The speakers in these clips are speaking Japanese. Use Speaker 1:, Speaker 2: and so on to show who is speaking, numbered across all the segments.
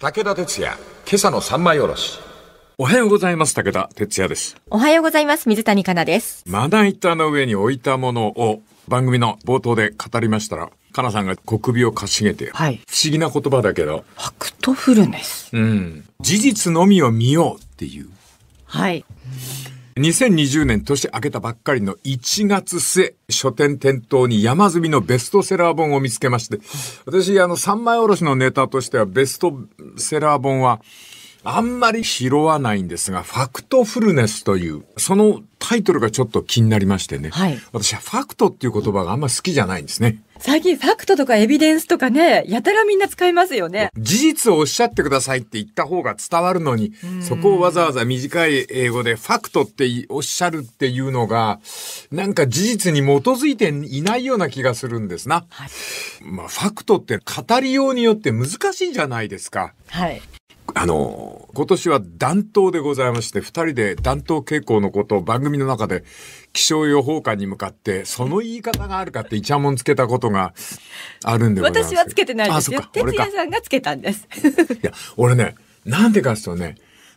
Speaker 1: 武田哲也、今朝の三枚おろし。おはようございます。武田哲也です。
Speaker 2: おはようございます。水谷香奈です。
Speaker 1: まな板の上に置いたものを番組の冒頭で語りましたら、香奈さんが小首をかしげて、はい、不思議な言葉だけど。ファ
Speaker 2: クトフルネス。
Speaker 1: うん。事実のみを見ようっていう。はい。2020年年明けたばっかりの1月末、書店店頭に山積みのベストセラー本を見つけまして、私、あの、三枚おろしのネタとしてはベストセラー本は、あんまり拾わないんですが、ファクトフルネスという、そのタイトルがちょっと気になりましてね。はい、私はファクトっていう言葉があんま好きじゃないんですね。
Speaker 2: 最近ファクトとかエビデンスとかね、やたらみんな使いますよね。
Speaker 1: 事実をおっしゃってくださいって言った方が伝わるのに、そこをわざわざ短い英語でファクトっておっしゃるっていうのが、なんか事実に基づいていないような気がするんですな。はい、まあ、ファクトって語りようによって難しいじゃないですか。はい。あの、今年は暖冬でございまして、二人で暖冬傾向のことを番組の中で気象予報官に向かって、その言い方があるかってイチャモンつけたことがあるんです。私はつけてないですよ。哲也さ
Speaker 2: んがつけたんです。い
Speaker 1: や、俺ね、なんでかっすいとね、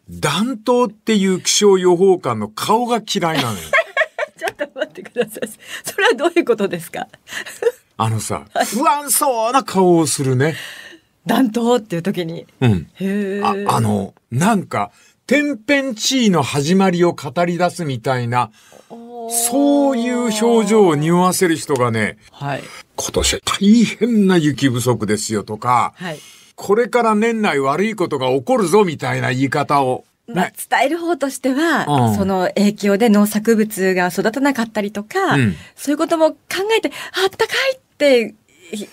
Speaker 1: 暖冬っていう気象予報官の顔が嫌いなのよ。ちょっと待ってください。それはどういうことですかあのさ、不安そうな顔をするね。暖冬っていう時に。うん。へああの、なんか、天変地異の始まりを語り出すみたいな、そういう表情を匂わせる人がね、はい、今年大変な雪不足ですよとか、はい、これから年内悪いことが起こるぞみたいな言い方を
Speaker 2: まあ、伝える方としては、うん、その影響で農作物が育たなかったりとか、うん、そういうことも考えて、あったかいって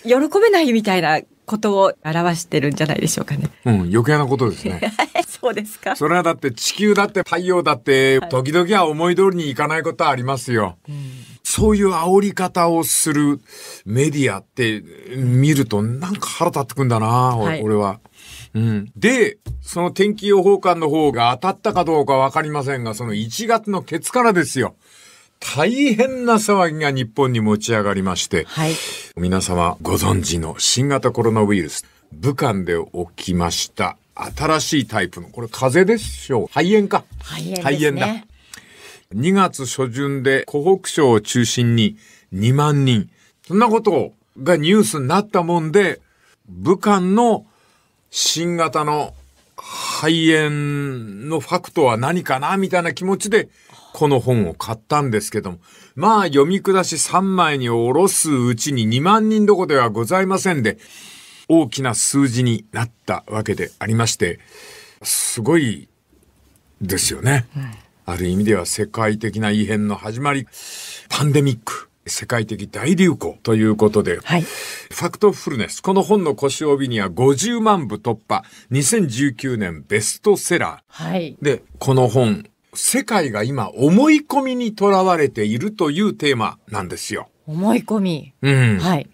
Speaker 2: 喜べないみたいなことを表してるんじゃないでしょうかね。
Speaker 1: うん、余計なことですね。そうですか。それはだって地球だって太陽だって、時々は思い通りにいかないことはありますよ。はい、そういう煽り方をするメディアって見るとなんか腹立ってくんだな、はい、俺は。うん、で、その天気予報官の方が当たったかどうかわかりませんが、その1月のケツからですよ。大変な騒ぎが日本に持ち上がりまして、はい、皆様ご存知の新型コロナウイルス、武漢で起きました新しいタイプの、これ風邪でしょう肺炎か。肺炎、ね、肺炎だ。2月初旬で湖北省を中心に2万人。そんなことがニュースになったもんで、武漢の新型の肺炎のファクトは何かなみたいな気持ちでこの本を買ったんですけども、まあ読み下し3枚におろすうちに2万人どこではございませんで、大きな数字になったわけでありまして、すごいですよね。ある意味では世界的な異変の始まり、パンデミック。世界的大流行ということで、はい、ファクトフルネス。この本の腰帯には50万部突破、2019年ベストセラー。はい、で、この本、世界が今思い込みにとらわれているというテーマなんですよ。
Speaker 2: 思い込み。
Speaker 1: うん。はい。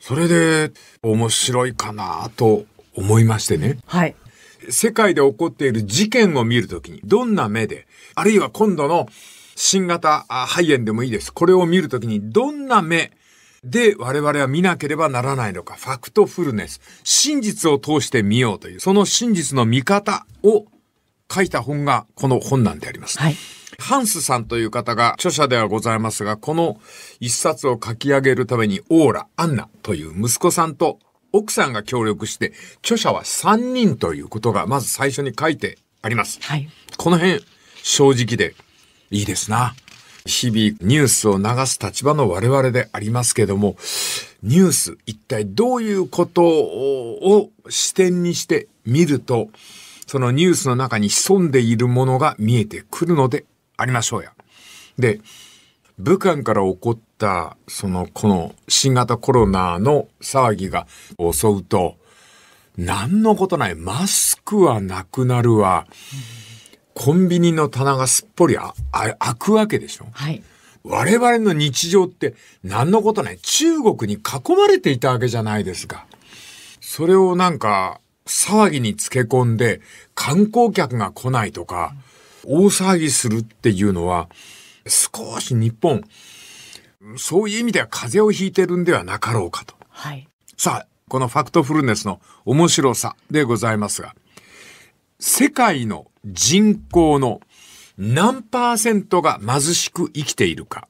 Speaker 1: それで面白いかなと思いましてね。はい。世界で起こっている事件を見るときに、どんな目で、あるいは今度の新型肺炎でもいいです。これを見るときに、どんな目で我々は見なければならないのか、ファクトフルネス、真実を通して見ようという、その真実の見方を書いた本がこの本なんであります。はい。ハンスさんという方が著者ではございますが、この一冊を書き上げるためにオーラ、アンナという息子さんと奥さんが協力して、著者は3人ということがまず最初に書いてあります。はい。この辺、正直でいいですな。日々ニュースを流す立場の我々でありますけども、ニュース一体どういうことを視点にして見ると、そのニュースの中に潜んでいるものが見えてくるのでありましょうや。で、武漢から起こった、その、この新型コロナの騒ぎが襲うと、何のことない。マスクはなくなるわ。コンビニの棚がすっぽりああ開くわけでしょ。はい。我々の日常って何のことない。中国に囲まれていたわけじゃないですか。それをなんか、騒ぎにつけ込んで観光客が来ないとか、大騒ぎするっていうのは、少し日本、そういう意味では風邪をひいてるんではなかろうかと。はい。さあ、このファクトフルネスの面白さでございますが、世界の人口の何パーセントが貧しく生きているか。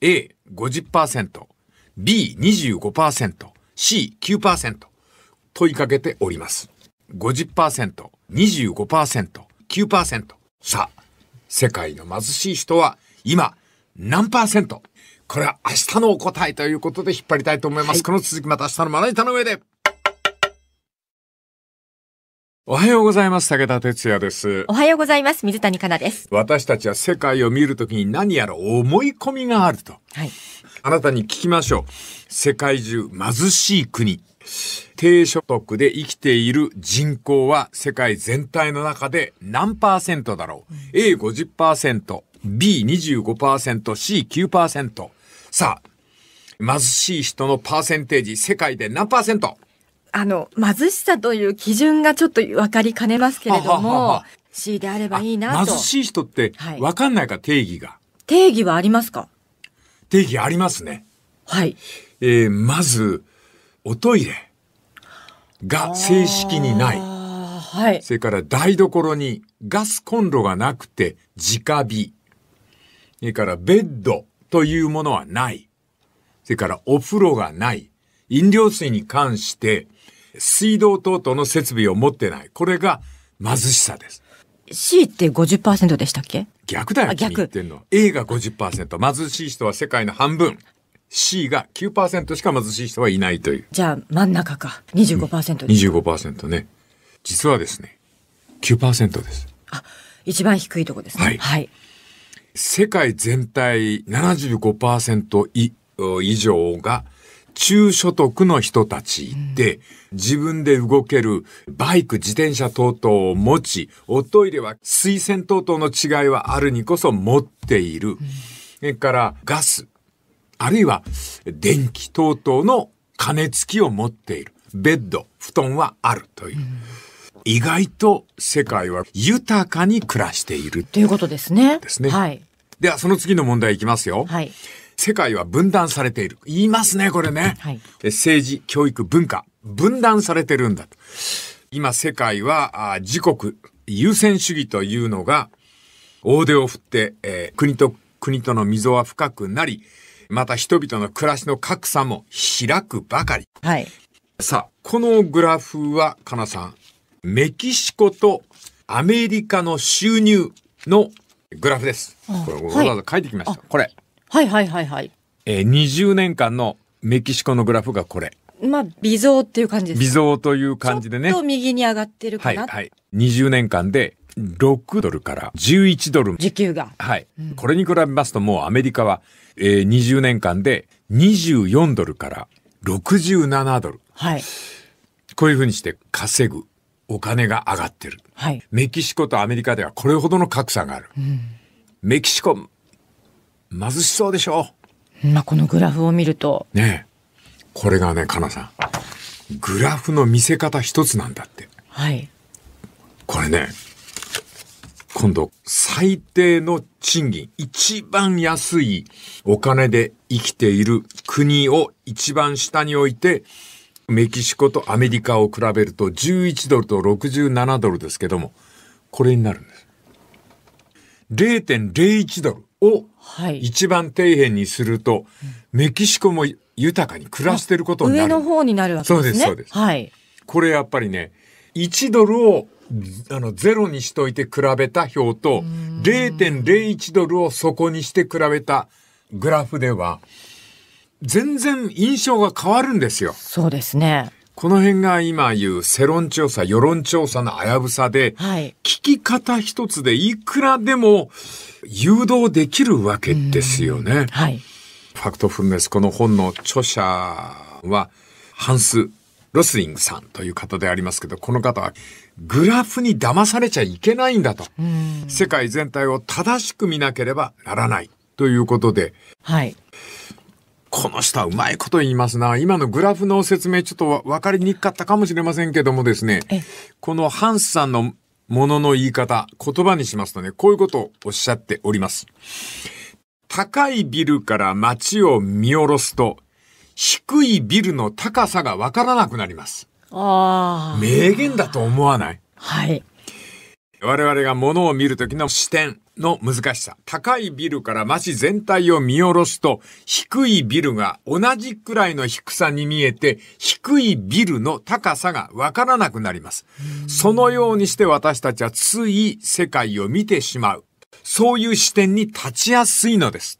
Speaker 1: A、50%、B、25%、C、9%。問いかけております。50%、25%、9%。さあ、世界の貧しい人は今何パーセントこれは明日のお答えということで引っ張りたいと思います。はい、この続きまた明日のまな板の上で。おはようございます。武田哲也です。お
Speaker 2: はようございます。水谷香奈です。
Speaker 1: 私たちは世界を見るときに何やら思い込みがあると。はい。あなたに聞きましょう。世界中貧しい国低所得で生きている人口は世界全体の中で何パーセントだろう、うん、?A50%、B25%、C9%。さあ、貧しい人のパーセンテージ、世界で何パーセント
Speaker 2: あの、貧しさという基準がちょっと分かりかねますけれども、ははは C であればいいなと。貧し
Speaker 1: い人って分かんないか、はい、定義が。定義はありますか定義ありますね。はい。えー、まず、おトイレが正式にない。はい。それから台所にガスコンロがなくて直火。それからベッドというものはない。それからお風呂がない。飲料水に関して水道等々の設備を持ってない。これが貧しさです。
Speaker 2: C って50%でしたっけ
Speaker 1: 逆だよ、逆君言ってんの。A が50%。貧しい人は世界の半分。C が9%しか貧しい人はいないという。
Speaker 2: じゃあ真ん中か。25%です、
Speaker 1: ーセ25%ね。実はですね、9%です。あ、
Speaker 2: 一番低いとこですね。はい。はい、
Speaker 1: 世界全体75%以以上が中所得の人たちで、うん、自分で動けるバイク、自転車等々を持ち、おトイレは水洗等々の違いはあるにこそ持っている。うん、それからガス、あるいは電気等々の加熱器を持っている。ベッド、布団はあるという。うん、意外と世界は豊かに暮らしているということですね。ですね。はい。では、その次の問題いきますよ。はい。世界は分断されている。言いますね、これね。はい、政治、教育、文化、分断されてるんだと。今、世界はあ自国、優先主義というのが、大手を振って、えー、国と国との溝は深くなり、また人々の暮らしの格差も開くばかり。はい。さあ、このグラフは、かなさん、メキシコとアメリカの収入のグラフです。これ、わざわざ書いてきました。はい、これ。はいはいはいはい。えー、20年間のメキシコのグラフがこれ。
Speaker 2: まあ、微増っていう感じです、ね、微
Speaker 1: 増という感じでね。ちょっと
Speaker 2: 右に上がってるかな。はいはい。
Speaker 1: 20年間で6ドルから11ドル。時給が。はい。うん、これに比べますともうアメリカは、えー、20年間で24ドルから67ドル。はい。こういうふうにして稼ぐお金が上がってる。はい。メキシコとアメリカではこれほどの格差がある。うん、メキシコ、貧しそうでしょう。まあ、このグラフを見ると。ねこれがね、かなさん。グラフの見せ方一つなんだって。はい。これね、今度、最低の賃金、一番安いお金で生きている国を一番下に置いて、メキシコとアメリカを比べると11ドルと67ドルですけども、これになるんです。0.01ドルを一番底辺にすると、はい、メキシコも豊かに暮らしてることになる。上の方
Speaker 2: になるわけですね。そうです、そうで
Speaker 1: す。はい。これやっぱりね、1ドルをあの、ゼロにしといて比べた表と、0.01ドルを底にして比べたグラフでは、全然印象が変わるんですよ。そうですね。この辺が今言う世論調査、世論調査の危ぶさで、はい、聞き方一つでいくらでも誘導できるわけですよね。はい、ファクトフンメス、この本の著者は、ハンス・ロスリングさんという方でありますけど、この方はグラフに騙されちゃいけないんだと。世界全体を正しく見なければならない。ということで。はい。この人はうまいこと言いますな。今のグラフの説明ちょっと分かりにくかったかもしれませんけどもですね。このハンスさんのものの言い方、言葉にしますとね、こういうことをおっしゃっております。高いビルから街を見下ろすと、低いビルの高さがわからなくなります。
Speaker 2: 名
Speaker 1: 言だと思わないはい我々が物を見る時の視点の難しさ。高いビルから街全体を見下ろすと、低いビルが同じくらいの低さに見えて、低いビルの高さがわからなくなります。そのようにして私たちはつい世界を見てしまう。そういう視点に立ちやすいのです。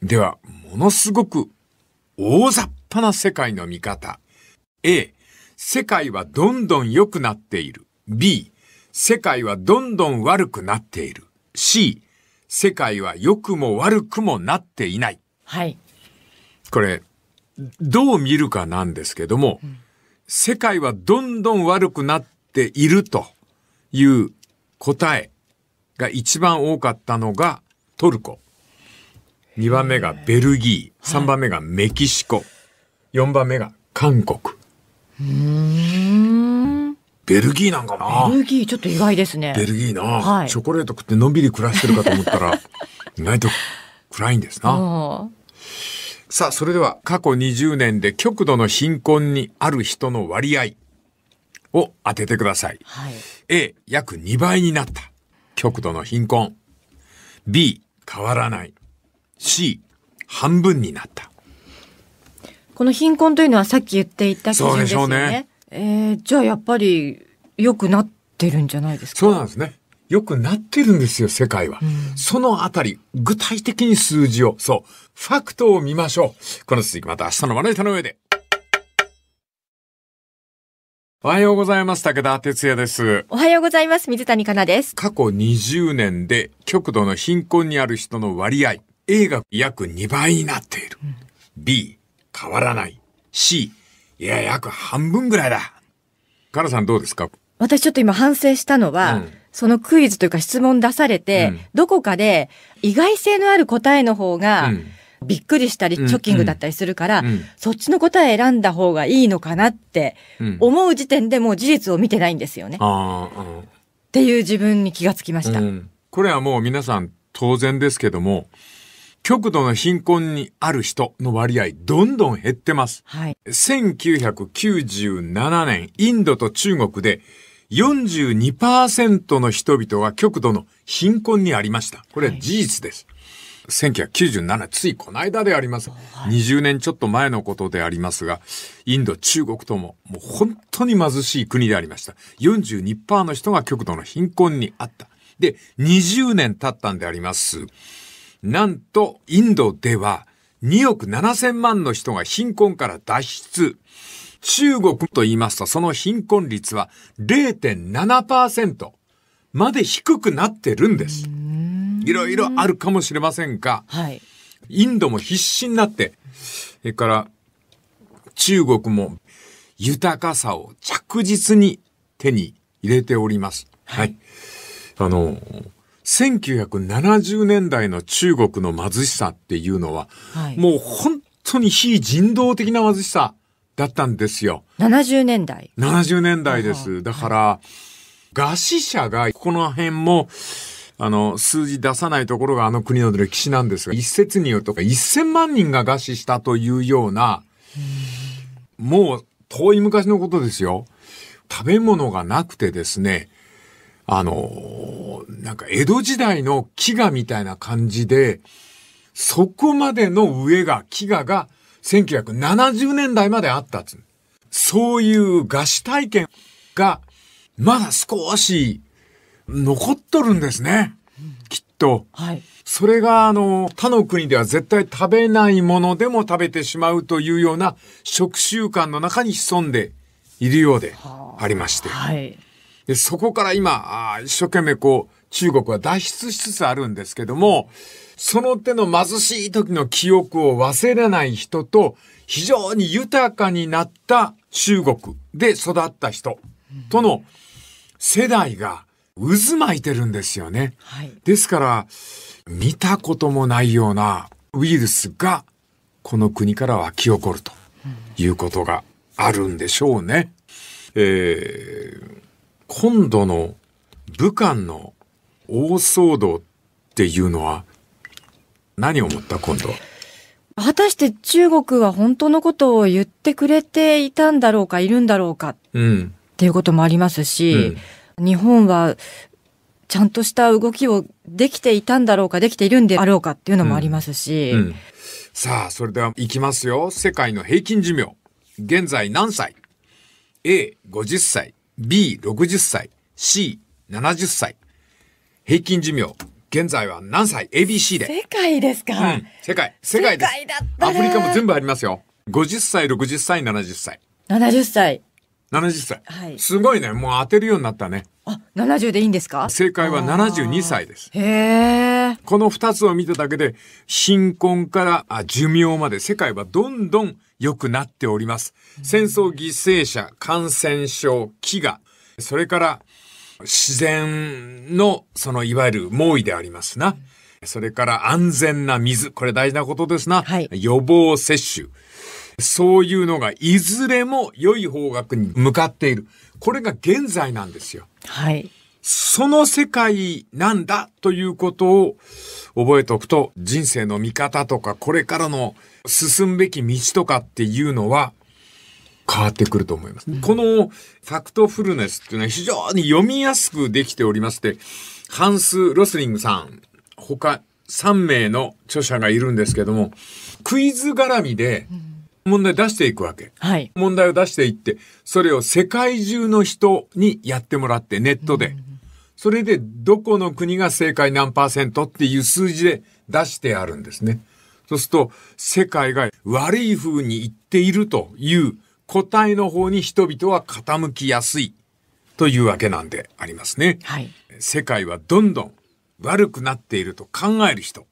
Speaker 1: では、ものすごく大雑把な世界の見方。A、世界はどんどん良くなっている。B、世界はどんどん悪くなっている。C、世界は良くも悪くもなっていない。はい。これ、どう見るかなんですけども、うん、世界はどんどん悪くなっているという答えが一番多かったのがトルコ。2番目がベルギー、3番目がメキシコ、4番目が韓国。うんベルギーなんかな
Speaker 2: ベルギーちょっと意外ですねベル
Speaker 1: ギーな、はい、チョコレート食ってのんびり暮らしてるかと思ったら 意外と暗いんです
Speaker 2: な
Speaker 1: さあそれでは過去20年で極度の貧困にある人の割合を当ててください、はい、A 約2倍になった極度の貧困 B 変わらない C 半分になった
Speaker 2: この貧困というのはさっき言っていた基準ですよね。ねえー、じゃあやっぱり良くなってるんじゃないで
Speaker 1: すかそうなんですね。良くなってるんですよ、世界は。うん、そのあたり、具体的に数字を、そう、ファクトを見ましょう。この続きまた明日のまな板の上で。おはようございます。武田哲也です。
Speaker 2: おはようございます。水谷香奈です。
Speaker 1: 過去20年で極度の貧困にある人の割合、A が約2倍になっている。うん、B、変わらない C、いや、約半分ぐらいだ。カラさんどうですか
Speaker 2: 私ちょっと今反省したのは、うん、そのクイズというか質問出されて、うん、どこかで意外性のある答えの方が、びっくりしたり、チョッキングだったりするから、うんうん、そっちの答え選んだ方がいいのかなって思う時点でもう事実を見てないんですよね。う
Speaker 1: ん、っ
Speaker 2: ていう自分に気がつきました。
Speaker 1: これはもう皆さん当然ですけども、極度の貧困にある人の割合、どんどん減ってます。はい、1997年、インドと中国で42%の人々が極度の貧困にありました。これは事実です。はい1997ついこの間であります、はい、20年ちょっと前のことでありますがインド中国とももう本当に貧しい国でありました42%の人が極度の貧困にあったで20年経ったんでありますなんとインドでは2億7千万の人が貧困から脱出。中国と言いますと、その貧困率は0.7%まで低くなってるんです。いろいろあるかもしれませんが、はい、インドも必死になって、それから中国も豊かさを着実に手に入れております。はい。はい、あの、1970年代の中国の貧しさっていうのは、はい、もう本当に非人道的な貧しさだったんですよ。
Speaker 2: 70年代
Speaker 1: ?70 年代です。だから、餓死者が、ここの辺も、あの、数字出さないところがあの国の歴史なんですが、一説によるとか1000万人が餓死したというような、もう遠い昔のことですよ。食べ物がなくてですね、あの、なんか江戸時代の飢餓みたいな感じで、そこまでの上が、飢餓が1970年代まであったっつう。そういう餓死体験が、まだ少し残っとるんですね。きっと。はい。それが、あの、他の国では絶対食べないものでも食べてしまうというような食習慣の中に潜んでいるようでありまして。はい。で、そこから今、一生懸命こう、中国は脱出しつつあるんですけども、その手の貧しい時の記憶を忘れない人と、非常に豊かになった中国で育った人との世代が渦巻いてるんですよね。はい、ですから、見たこともないようなウイルスが、この国から湧き起こるということがあるんでしょうね。えー今度の武漢の大騒動っていうのは何を思った今度
Speaker 2: 果たして中国は本当のことを言ってくれていたんだろうかいるんだろうか、うん、っていうこともありますし、うん、日本はちゃんとした動きをできていたんだろうかできているんであろうかっていうのもありますし、うん、
Speaker 1: さあそれではいきますよ世界の平均寿命現在何歳 A50 歳 B60 歳、C70 歳。平均寿命、現在は何歳 ?ABC で。世
Speaker 2: 界ですか、うん、
Speaker 1: 世界。世界です。世
Speaker 2: 界だったアフリカも全
Speaker 1: 部ありますよ。50歳、60歳、70歳。
Speaker 2: 70歳。
Speaker 1: 70歳。はい。すごいね。もう当てるようになったね。
Speaker 2: あ、70でいいんですか
Speaker 1: 正解は72歳です。
Speaker 2: へえ。
Speaker 1: この2つを見ただけで、貧困からあ寿命まで世界はどんどん良くなっております。戦争犠牲者、感染症、飢餓、それから自然のそのいわゆる猛威でありますな。それから安全な水。これ大事なことですな。はい、予防接種。そういうのがいずれも良い方角に向かっている。これが現在なんですよ。はい。その世界なんだということを覚えておくと人生の見方とかこれからの進むべき道とかっていうのは変わってくると思います。うん、このファクトフルネスっていうのは非常に読みやすくできておりまして、ハンス・ロスリングさん、他3名の著者がいるんですけども、クイズ絡みで問題出していくわけ。はい、問題を出していって、それを世界中の人にやってもらって、ネットで。それで、どこの国が正解何パーセントっていう数字で出してあるんですね。そうすると、世界が悪い風に言っているという答えの方に人々は傾きやすいというわけなんでありますね。はい、世界はどんどん悪くなっていると考える人。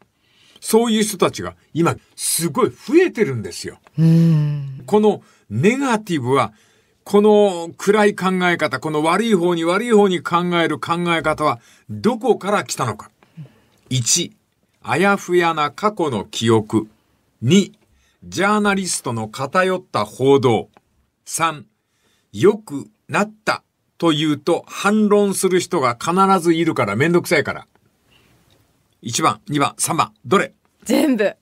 Speaker 1: そういう人たちが今すごい増えてるんですよ。うん。このネガティブはこの暗い考え方、この悪い方に悪い方に考える考え方はどこから来たのか。1、あやふやな過去の記憶。二、ジャーナリストの偏った報道。3、良くなったというと反論する人が必ずいるからめんどくさいから。1番、2番、3番、どれ全部。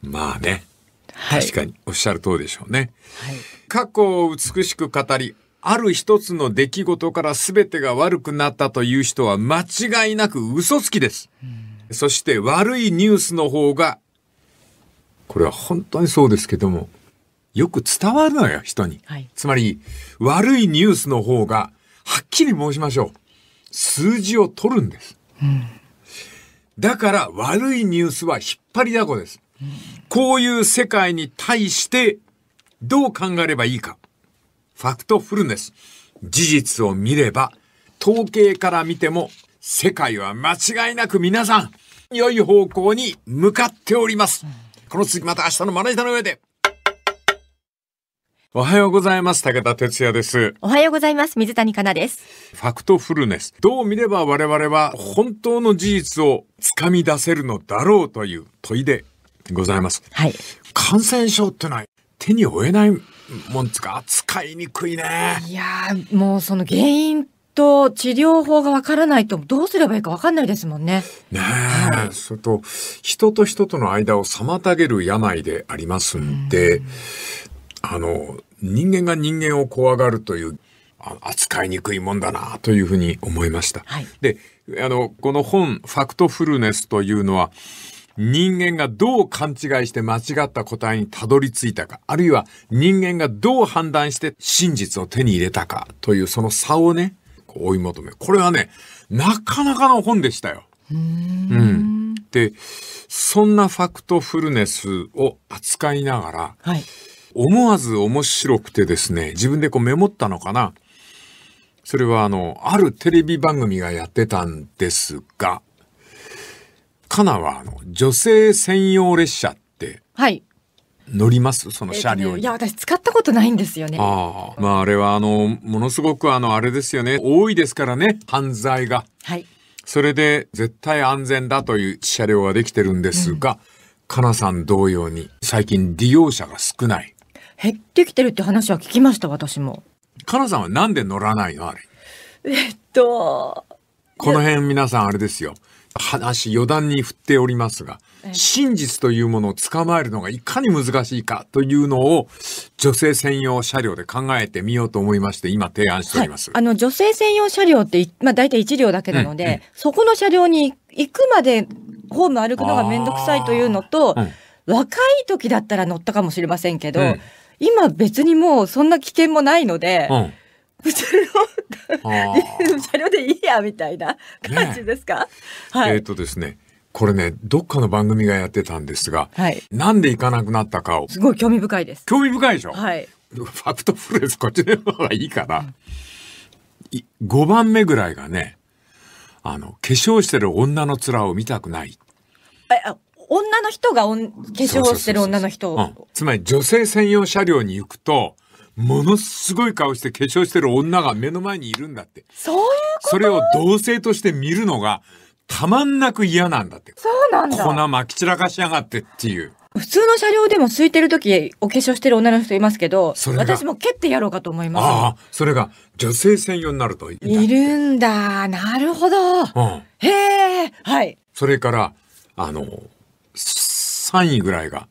Speaker 1: まあね。はい、確かにおっしゃる通りでしょうね。はい、過去を美しく語り、ある一つの出来事から全てが悪くなったという人は間違いなく嘘つきです。うんそして悪いニュースの方が、これは本当にそうですけども、よく伝わるのよ、人に。はい、つまり、悪いニュースの方が、はっきり申しましょう。数字を取るんです。うん、だから、悪いニュースは引っ張りだこです。うん、こういう世界に対して、どう考えればいいか。ファクトフルネス。事実を見れば、統計から見ても世界は間違いなく皆さん、良い方向に向かっております。この続きまた明日のまな板の上で。おはようございます。武田哲也です。
Speaker 2: おはようございます。水谷香奈です。
Speaker 1: ファクトフルネス。どう見れば我々は本当の事実を掴み出せるのだろうという問いでございます。はい。感染症ってのは手に負えないもんつか扱いにくいね。い
Speaker 2: やもうその原因と治療法がわからないとどうすればいいかわかんないですもんね。ね
Speaker 1: え、はい、それと人と人との間を妨げる病でありますんで、んあの人間が人間を怖がるという扱いにくいもんだなというふうに思いました。はい、で、あのこの本「ファクトフルネス」というのは人間がどう勘違いして間違った答えにたどり着いたか、あるいは人間がどう判断して真実を手に入れたかというその差をね、追い求めこれはね、なかなかの本でしたよ。うんうんで、そんなファクトフルネスを扱いながら、はい、思わず面白くてですね、自分でこうメモったのかな。それはあの、あるテレビ番組がやってたんですが、カナはあの、女性専用列車って、はい。乗りますその車両に、えーね、いや
Speaker 2: 私使ったことないんですよねあ
Speaker 1: まああれはあのものすごくあのあれですよね多いですからね犯罪がはいそれで絶対安全だという車両はできてるんですが、うん、かなさん同様に最近利用者が少ない
Speaker 2: 減ってきてるって話は聞きました私も
Speaker 1: かなさんはなんで乗らないのあれえっとこの辺皆さんあれですよ話、余談に振っておりますが、真実というものを捕まえるのがいかに難しいかというのを、女性専用車両で考えてみようと思いまして、今提案しておりま
Speaker 2: す。はい、あの、女性専用車両って、まあ大体1両だけなので、うんうん、そこの車両に行くまでホーム歩くのがめんどくさいというのと、うん、若い時だったら乗ったかもしれませんけど、うん、今別にもうそんな危険もないので、うん
Speaker 1: 普通の
Speaker 2: 車両でいいやみたいな感じですか、ね、
Speaker 1: はい、えっ、ー、とですねこれね、どっかの番組がやってたんですが、はい、なんで行かなくなったかを。すごい興味深いです。興味深いでしょはい。ファクトフレーズこっちの方がいいかな。うん、5番目ぐらいがね、あの、化粧してる女の面を見たくない。
Speaker 2: あ女の人がおん化粧してる女の人
Speaker 1: つまり女性専用車両に行くと、ものすごい顔して化粧してる女が目の前にいるんだってそういうことそれを同性として見るのがたまんなく嫌なんだって
Speaker 2: そうなんだ粉
Speaker 1: まき散らかしやがってっていう
Speaker 2: 普通の車両でも空いてる時お化粧してる女の人いますけど私も蹴ってやろうかと思いますああ
Speaker 1: それが女性専用になるとい
Speaker 2: るんだなるほど、うん、へえはい
Speaker 1: それからあの3位ぐらいが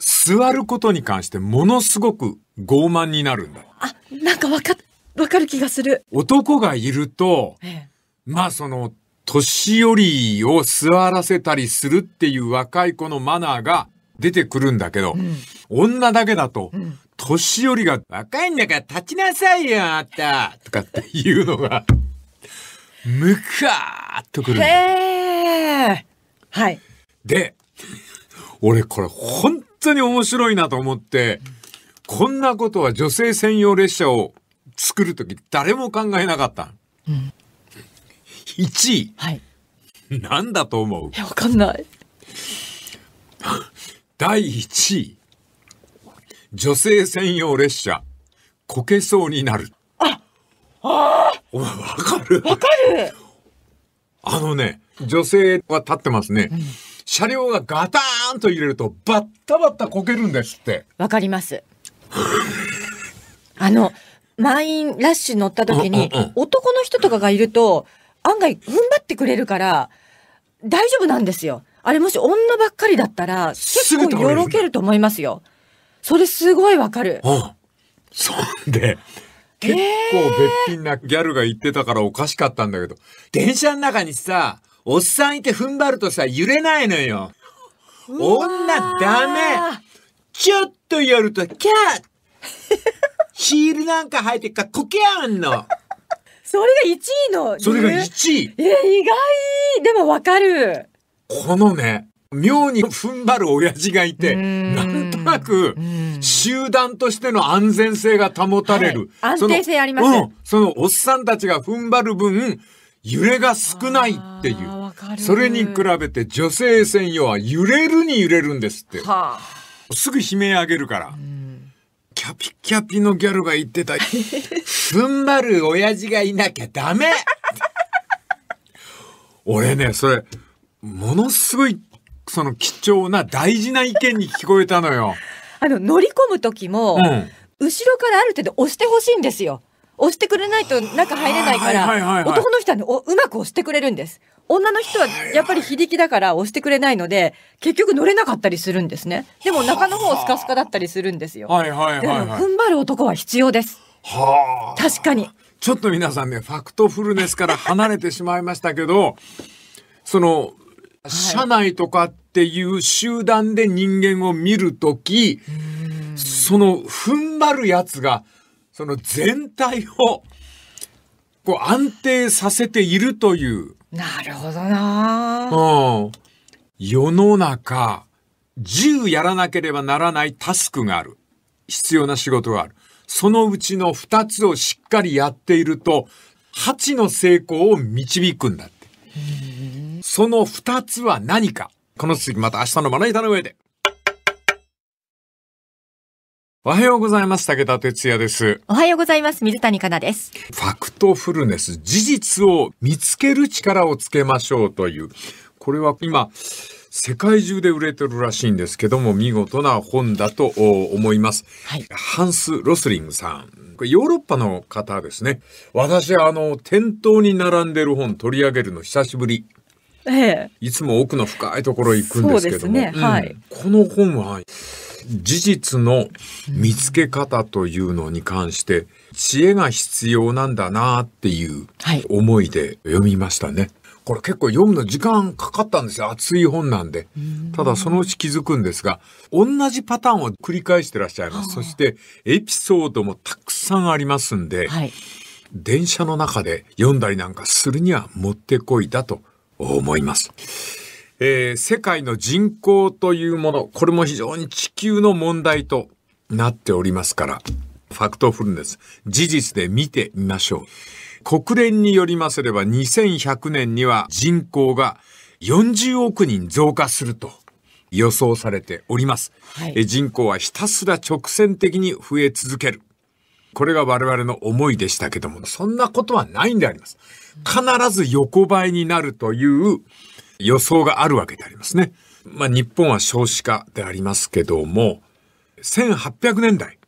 Speaker 1: 座ることに関してものすごく傲慢になるんだ。あ、
Speaker 2: なんかわか、わかる気がする。
Speaker 1: 男がいると、ええ、まあその、年寄りを座らせたりするっていう若い子のマナーが出てくるんだけど、うん、女だけだと、うん、年寄りが若いんだから立ちなさいよ、あった、とかっていうのが、むかーっとくる。へーはい。で、俺これ本当に面白いなと思って、こんなことは女性専用列車を作る時誰も考えなかった。うん、1位、はい、なんだと思うや、わかんない。第1位、女性専用列車、こけそうになる。
Speaker 2: ああ
Speaker 1: おわかるわかるあのね、女性は立ってますね。うん車両がガターンと入れるとバッタバッタこけるんですってわかります あの
Speaker 2: 満員ラッシュ乗った時に、うんうんうん、男の人とかがいると案外踏ん張ってくれるから大丈夫なんですよあれもし女ばっかりだったら結構よろけると思いますよそれすごいわかる、う
Speaker 1: ん、そんで結構べっぴんなギャルが言ってたからおかしかったんだけど、電車の中にさおっさんいて踏ん張るとさ、揺れないのよ。女ダメちょっと寄ると、キャー ヒールなんか履いてっか、こけあんの。それが1位の。それが1位。いや意外でもわかる。このね、妙に踏ん張る親父がいて、んなんとなく、集団としての安全性が保たれる。はい、安定性あります、うん、そのおっさんたちが踏ん張る分、揺れが少ないっていう。それに比べて女性専用は揺れるに揺れるんですって。はあ、すぐ悲鳴上げるから。キャピキャピのギャルが言ってた。踏ん張る親父がいなきゃダメ俺ね、それ、ものすごい、その貴重な大事な意見に聞こえたのよ。あの、乗り込む
Speaker 2: 時も、うん、後ろからある程度押してほしいんですよ。押してくれないと中入れないから、男の人はね、うまく押してくれるんです。女の人はやっぱり非力だから押してくれないので、結局乗れなかったりするんですね。でも中の方スカスカだったりするんです
Speaker 1: よ。はいはいはい、踏ん張
Speaker 2: る男は必要です。
Speaker 1: はあ。確かに。ちょっと皆さんね、ファクトフルネスから離れてしまいましたけど、その、社内とかっていう集団で人間を見るとき、その踏ん張るやつが、その全体をこう安定させているという。
Speaker 2: なるほどな、う
Speaker 1: ん、世の中、10やらなければならないタスクがある。必要な仕事がある。そのうちの2つをしっかりやっていると、8の成功を導くんだって。その2つは何か。この続きまた明日のまな板の上で。おはようございます。武田哲也です。
Speaker 2: おはようございます。水谷香奈です。フ
Speaker 1: ァクトフルネス、事実を見つける力をつけましょうという。これは今、世界中で売れてるらしいんですけども、見事な本だと思います。はい、ハンス・ロスリングさん。ヨーロッパの方ですね。私、あの、店頭に並んでる本取り上げるの久しぶり。ええ、いつも奥の深いところ行くんですけども、ねはいうん、この本は事実の見つけ方というのに関して、知恵が必要なんだなっていう思いで読みましたね。これ結構読むの時間かかったんですよ。熱い本なんで。ただそのうち気づくんですが、同じパターンを繰り返してらっしゃいます。そしてエピソードもたくさんありますんで、はい、電車の中で読んだりなんかするにはもってこいだと思います。えー、世界の人口というもの、これも非常に地球の問題となっておりますから、ファクトフルネス、事実で見てみましょう。国連によりますれば2100年には人口が40億人増加すると予想されております、はい、人口はひたすら直線的に増え続ける。これが我々の思いでしたけども、そんなことはないんであります。必ず横ばいになるという予想があるわけでありますね。まあ、日本は少子化でありますけども、1800年代、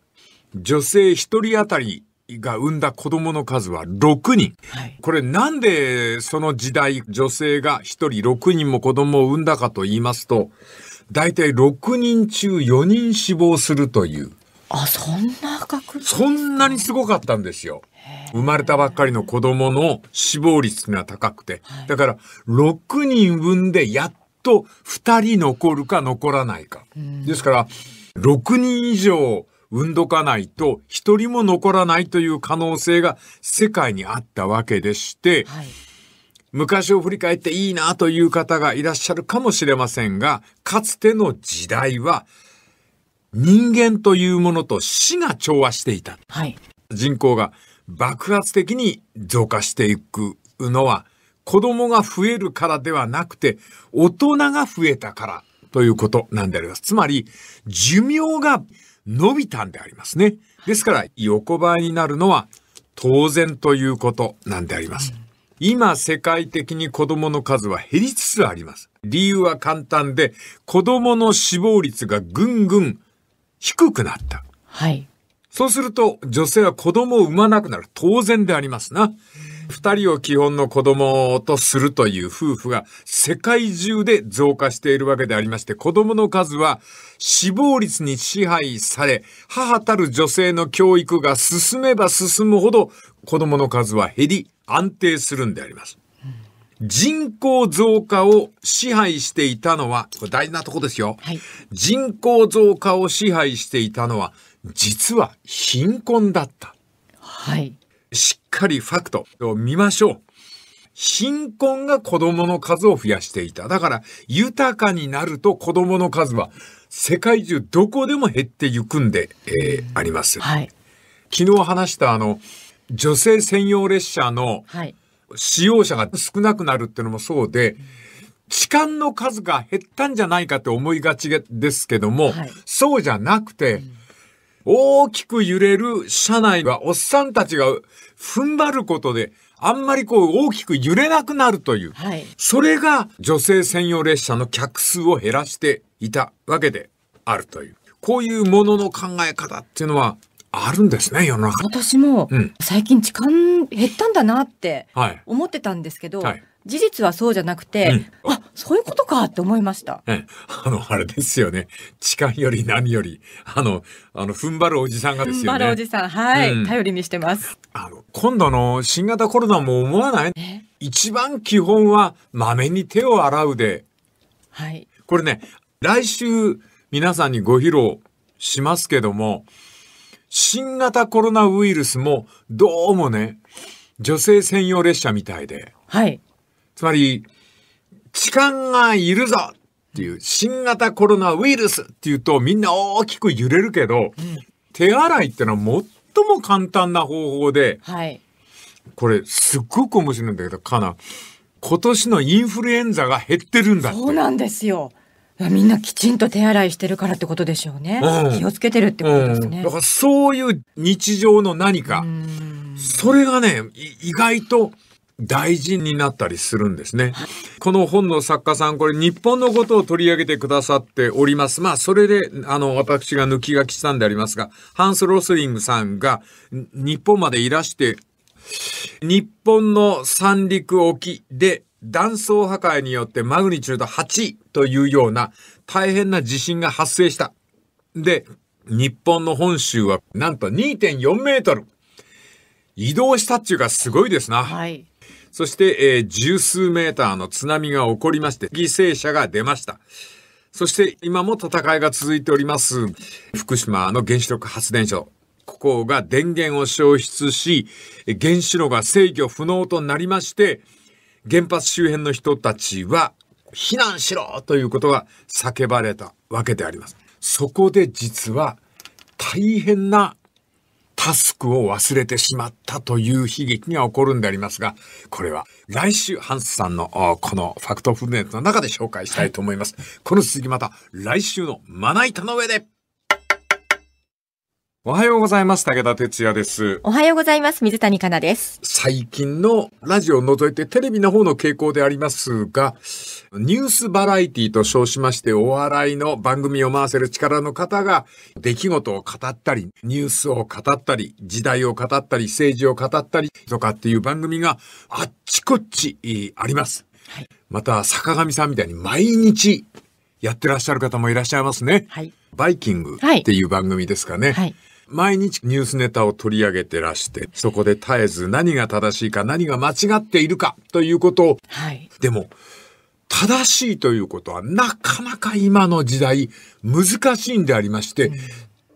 Speaker 1: 女性一人当たりが産んだ子供の数は6人。はい、これなんでその時代女性が1人6人も子供を産んだかと言いますと、大体6人中4人死亡するという。あ、そんな確率そんなにすごかったんですよ。生まれたばっかりの子供の死亡率が高くて、はい、だから6人産んでやっと2人残るか残らないか。ですから、6人以上産んどかないと1人も残らないという可能性が世界にあったわけでして、はい昔を振り返っていいなという方がいらっしゃるかもしれませんが、かつての時代は、人間というものと死が調和していた。はい、人口が爆発的に増加していくのは、子供が増えるからではなくて、大人が増えたからということなんであります。つまり、寿命が伸びたんでありますね。ですから、横ばいになるのは当然ということなんであります。今、世界的に子供の数は減りつつあります。理由は簡単で、子供の死亡率がぐんぐん低くなった。はい。そうすると、女性は子供を産まなくなる。当然でありますな。二人を基本の子供とするという夫婦が世界中で増加しているわけでありまして、子供の数は死亡率に支配され、母たる女性の教育が進めば進むほど子供の数は減り、安定するんであります。人口増加を支配していたのは、これ大事なとこですよ。はい、人口増加を支配していたのは、実は貧困だった。はい。しっかりファクトを見ましょう。貧困が子供の数を増やしていた。だから、豊かになると子供の数は世界中どこでも減っていくんで、えー、あります。はい。昨日話したあの、女性専用列車の使用者が少なくなるっていうのもそうで、痴漢の数が減ったんじゃないかって思いがちですけども、はい、そうじゃなくて、うん大きく揺れる車内はおっさんたちが踏ん張ることで、あんまりこう大きく揺れなくなるという、は
Speaker 2: い、それが
Speaker 1: 女性専用列車の客数を減らしていたわけであるという。こういうものの考え方っていうのはあるんですね、世の中。私も、
Speaker 2: 最近痴漢減ったんだなって思ってたんですけど、はいはい事実はそうじゃなくて、うん、あそういうことかって思いました。
Speaker 1: あの、あれですよね。痴漢より何より、あの、あの、踏ん張るおじさんがですよね。踏ん張るおじ
Speaker 2: さん、はい、うん、頼りにしてます。あ
Speaker 1: の、今度の新型コロナも思わない一番基本は、まめに手を洗うで。はい。これね、来週、皆さんにご披露しますけども、新型コロナウイルスも、どうもね、女性専用列車みたいで。はい。つまり、痴漢がいるぞっていう、新型コロナウイルスっていうとみんな大きく揺れるけど、手洗いってのは最も簡単な方法で、はい、これすっごく面白いんだけど、かな。今年のインフルエンザが減ってるんだって。そうなんで
Speaker 2: すよ。みんなきちんと手洗いしてるからってことでしょうね。うん、気をつけてるっ
Speaker 1: てことですね、うん、だからそういう日常の何か、それがね、意外と大事になったりするんですね。この本の作家さん、これ日本のことを取り上げてくださっております。まあ、それで、あの、私が抜き書きしたんでありますが、ハンス・ロスリングさんが日本までいらして、日本の三陸沖で断層破壊によってマグニチュード8というような大変な地震が発生した。で、日本の本州はなんと2.4メートル移動したっていうかすごいですな。はいそして、えー、十数メーターの津波が起こりまして、犠牲者が出ました。そして今も戦いが続いております、福島の原子力発電所。ここが電源を消失し、原子炉が制御不能となりまして、原発周辺の人たちは避難しろということが叫ばれたわけであります。そこで実は大変なタスクを忘れてしまったという悲劇が起こるんでありますが、これは来週ハンスさんのこのファクトフルネットの中で紹介したいと思います。この続きまた来週のまな板の上でおはようございます。武田哲也です。お
Speaker 2: はようございます。水谷香奈です。
Speaker 1: 最近のラジオを除いてテレビの方の傾向でありますが、ニュースバラエティと称しましてお笑いの番組を回せる力の方が出来事を語ったり、ニュースを語ったり、時代を語ったり、政治を語ったりとかっていう番組があっちこっちあります。はい、また、坂上さんみたいに毎日やってらっしゃる方もいらっしゃいますね。はい、バイキングっていう番組ですかね。はい毎日ニュースネタを取り上げてらして、そこで絶えず何が正しいか何が間違っているかということを、はい、でも、正しいということはなかなか今の時代難しいんでありまして、うん、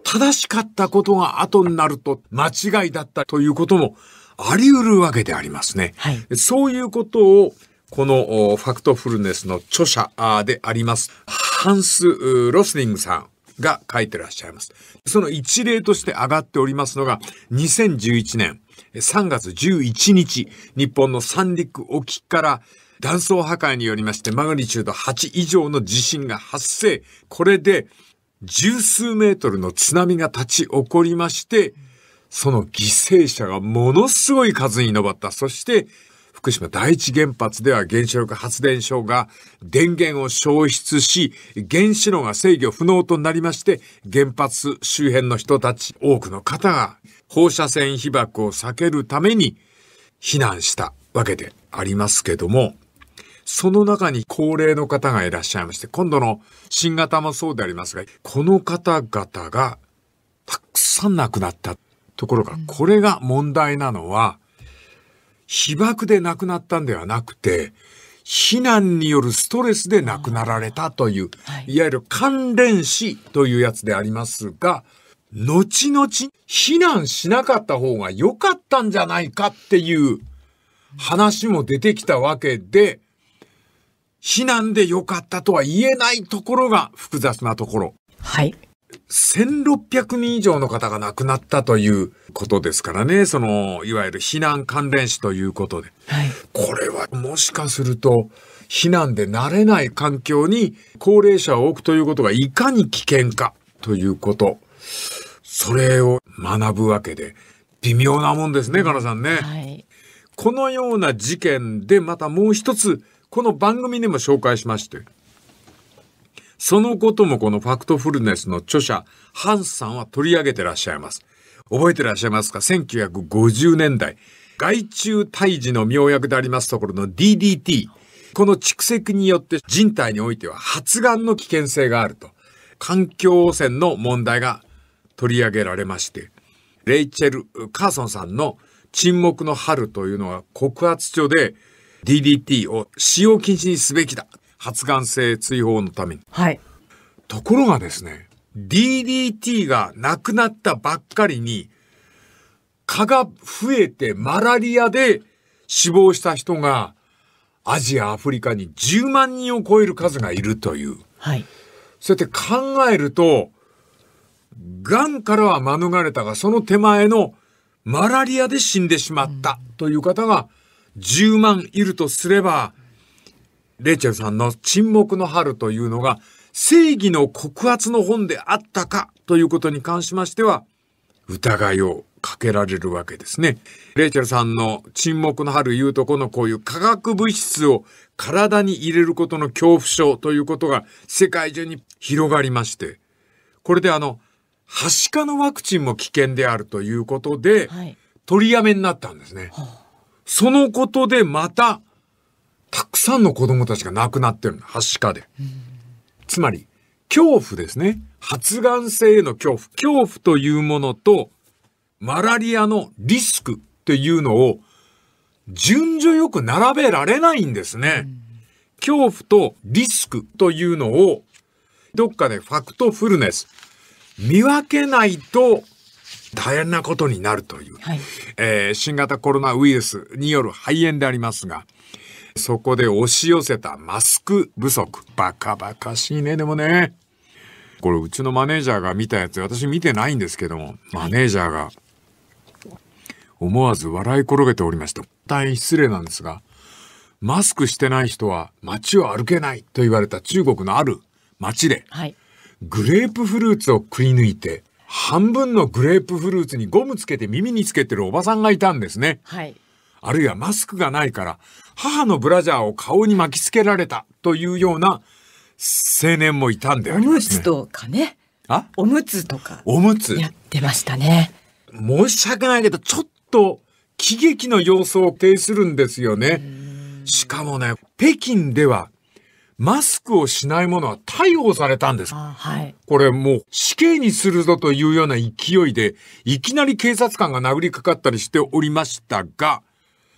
Speaker 1: 正しかったことが後になると間違いだったということもあり得るわけでありますね。はい、そういうことをこのファクトフルネスの著者であります、ハンス・ロスリングさんが書いてらっしゃいます。その一例として上がっておりますのが、2011年3月11日、日本の三陸沖から断層破壊によりましてマグニチュード8以上の地震が発生。これで十数メートルの津波が立ち起こりまして、その犠牲者がものすごい数に上った。そして福島第一原発では原子力発電所が電源を消失し、原子炉が制御不能となりまして、原発周辺の人たち、多くの方が放射線被曝を避けるために避難したわけでありますけども、その中に高齢の方がいらっしゃいまして、今度の新型もそうでありますが、この方々がたくさん亡くなったところが、これが問題なのは、被爆で亡くなったんではなくて、避難によるストレスで亡くなられたという、はい、いわゆる関連死というやつでありますが、後々避難しなかった方が良かったんじゃないかっていう話も出てきたわけで、避難で良かったとは言えないところが複雑なところ。はい。1600人以上の方が亡くなったということですからね、その、いわゆる避難関連死ということで。はい、これはもしかすると、避難で慣れない環境に高齢者を置くということがいかに危険かということ。それを学ぶわけで、微妙なもんですね、かなさんね。はい、このような事件でまたもう一つ、この番組でも紹介しまして、そのこともこのファクトフルネスの著者、ハンさんは取り上げてらっしゃいます。覚えてらっしゃいますか ?1950 年代。害虫退治の妙薬でありますところの DDT。この蓄積によって人体においては発がんの危険性があると。環境汚染の問題が取り上げられまして、レイチェル・カーソンさんの沈黙の春というのは告発書で DDT を使用禁止にすべきだ発がん性追放のために。はい。ところがですね、DDT がなくなったばっかりに、蚊が増えてマラリアで死亡した人が、アジア、アフリカに10万人を超える数がいるという。はい。そうやって考えると、がんからは免れたが、その手前のマラリアで死んでしまったという方が10万いるとすれば、うんレイチェルさんの沈黙の春というのが正義の告発の本であったかということに関しましては疑いをかけられるわけですね。レイチェルさんの沈黙の春いうとこのこういう化学物質を体に入れることの恐怖症ということが世界中に広がりまして、これであの、はしかのワクチンも危険であるということで、はい、取りやめになったんですね。はあ、そのことでまたたくさんの子供たちが亡くなってるの、はしかで。つまり、恐怖ですね。発がん性への恐怖。恐怖というものと、マラリアのリスクっていうのを、順序よく並べられないんですね。恐怖とリスクというのを、どっかでファクトフルネス、見分けないと大変なことになるという、はい、えー、新型コロナウイルスによる肺炎でありますが、そこで押し寄せたマスク不足。バカバカしいね、でもね。これ、うちのマネージャーが見たやつ、私見てないんですけども、マネージャーが、思わず笑い転げておりました。大変失礼なんですが、マスクしてない人は街を歩けないと言われた中国のある街で、はい、グレープフルーツをくり抜いて、半分のグレープフルーツにゴムつけて耳につけてるおばさんがいたんですね。はいあるいはマスクがないから、母のブラジャーを顔に巻きつけられたというような青年もいたんであります、ね、とかね。あおむつとか。おむつ。やってましたね。申し訳ないけど、ちょっと喜劇の様相を呈するんですよね。しかもね、北京ではマスクをしない者は逮捕されたんです。はい、これもう死刑にするぞというような勢いで、いきなり警察官が殴りかかったりしておりましたが、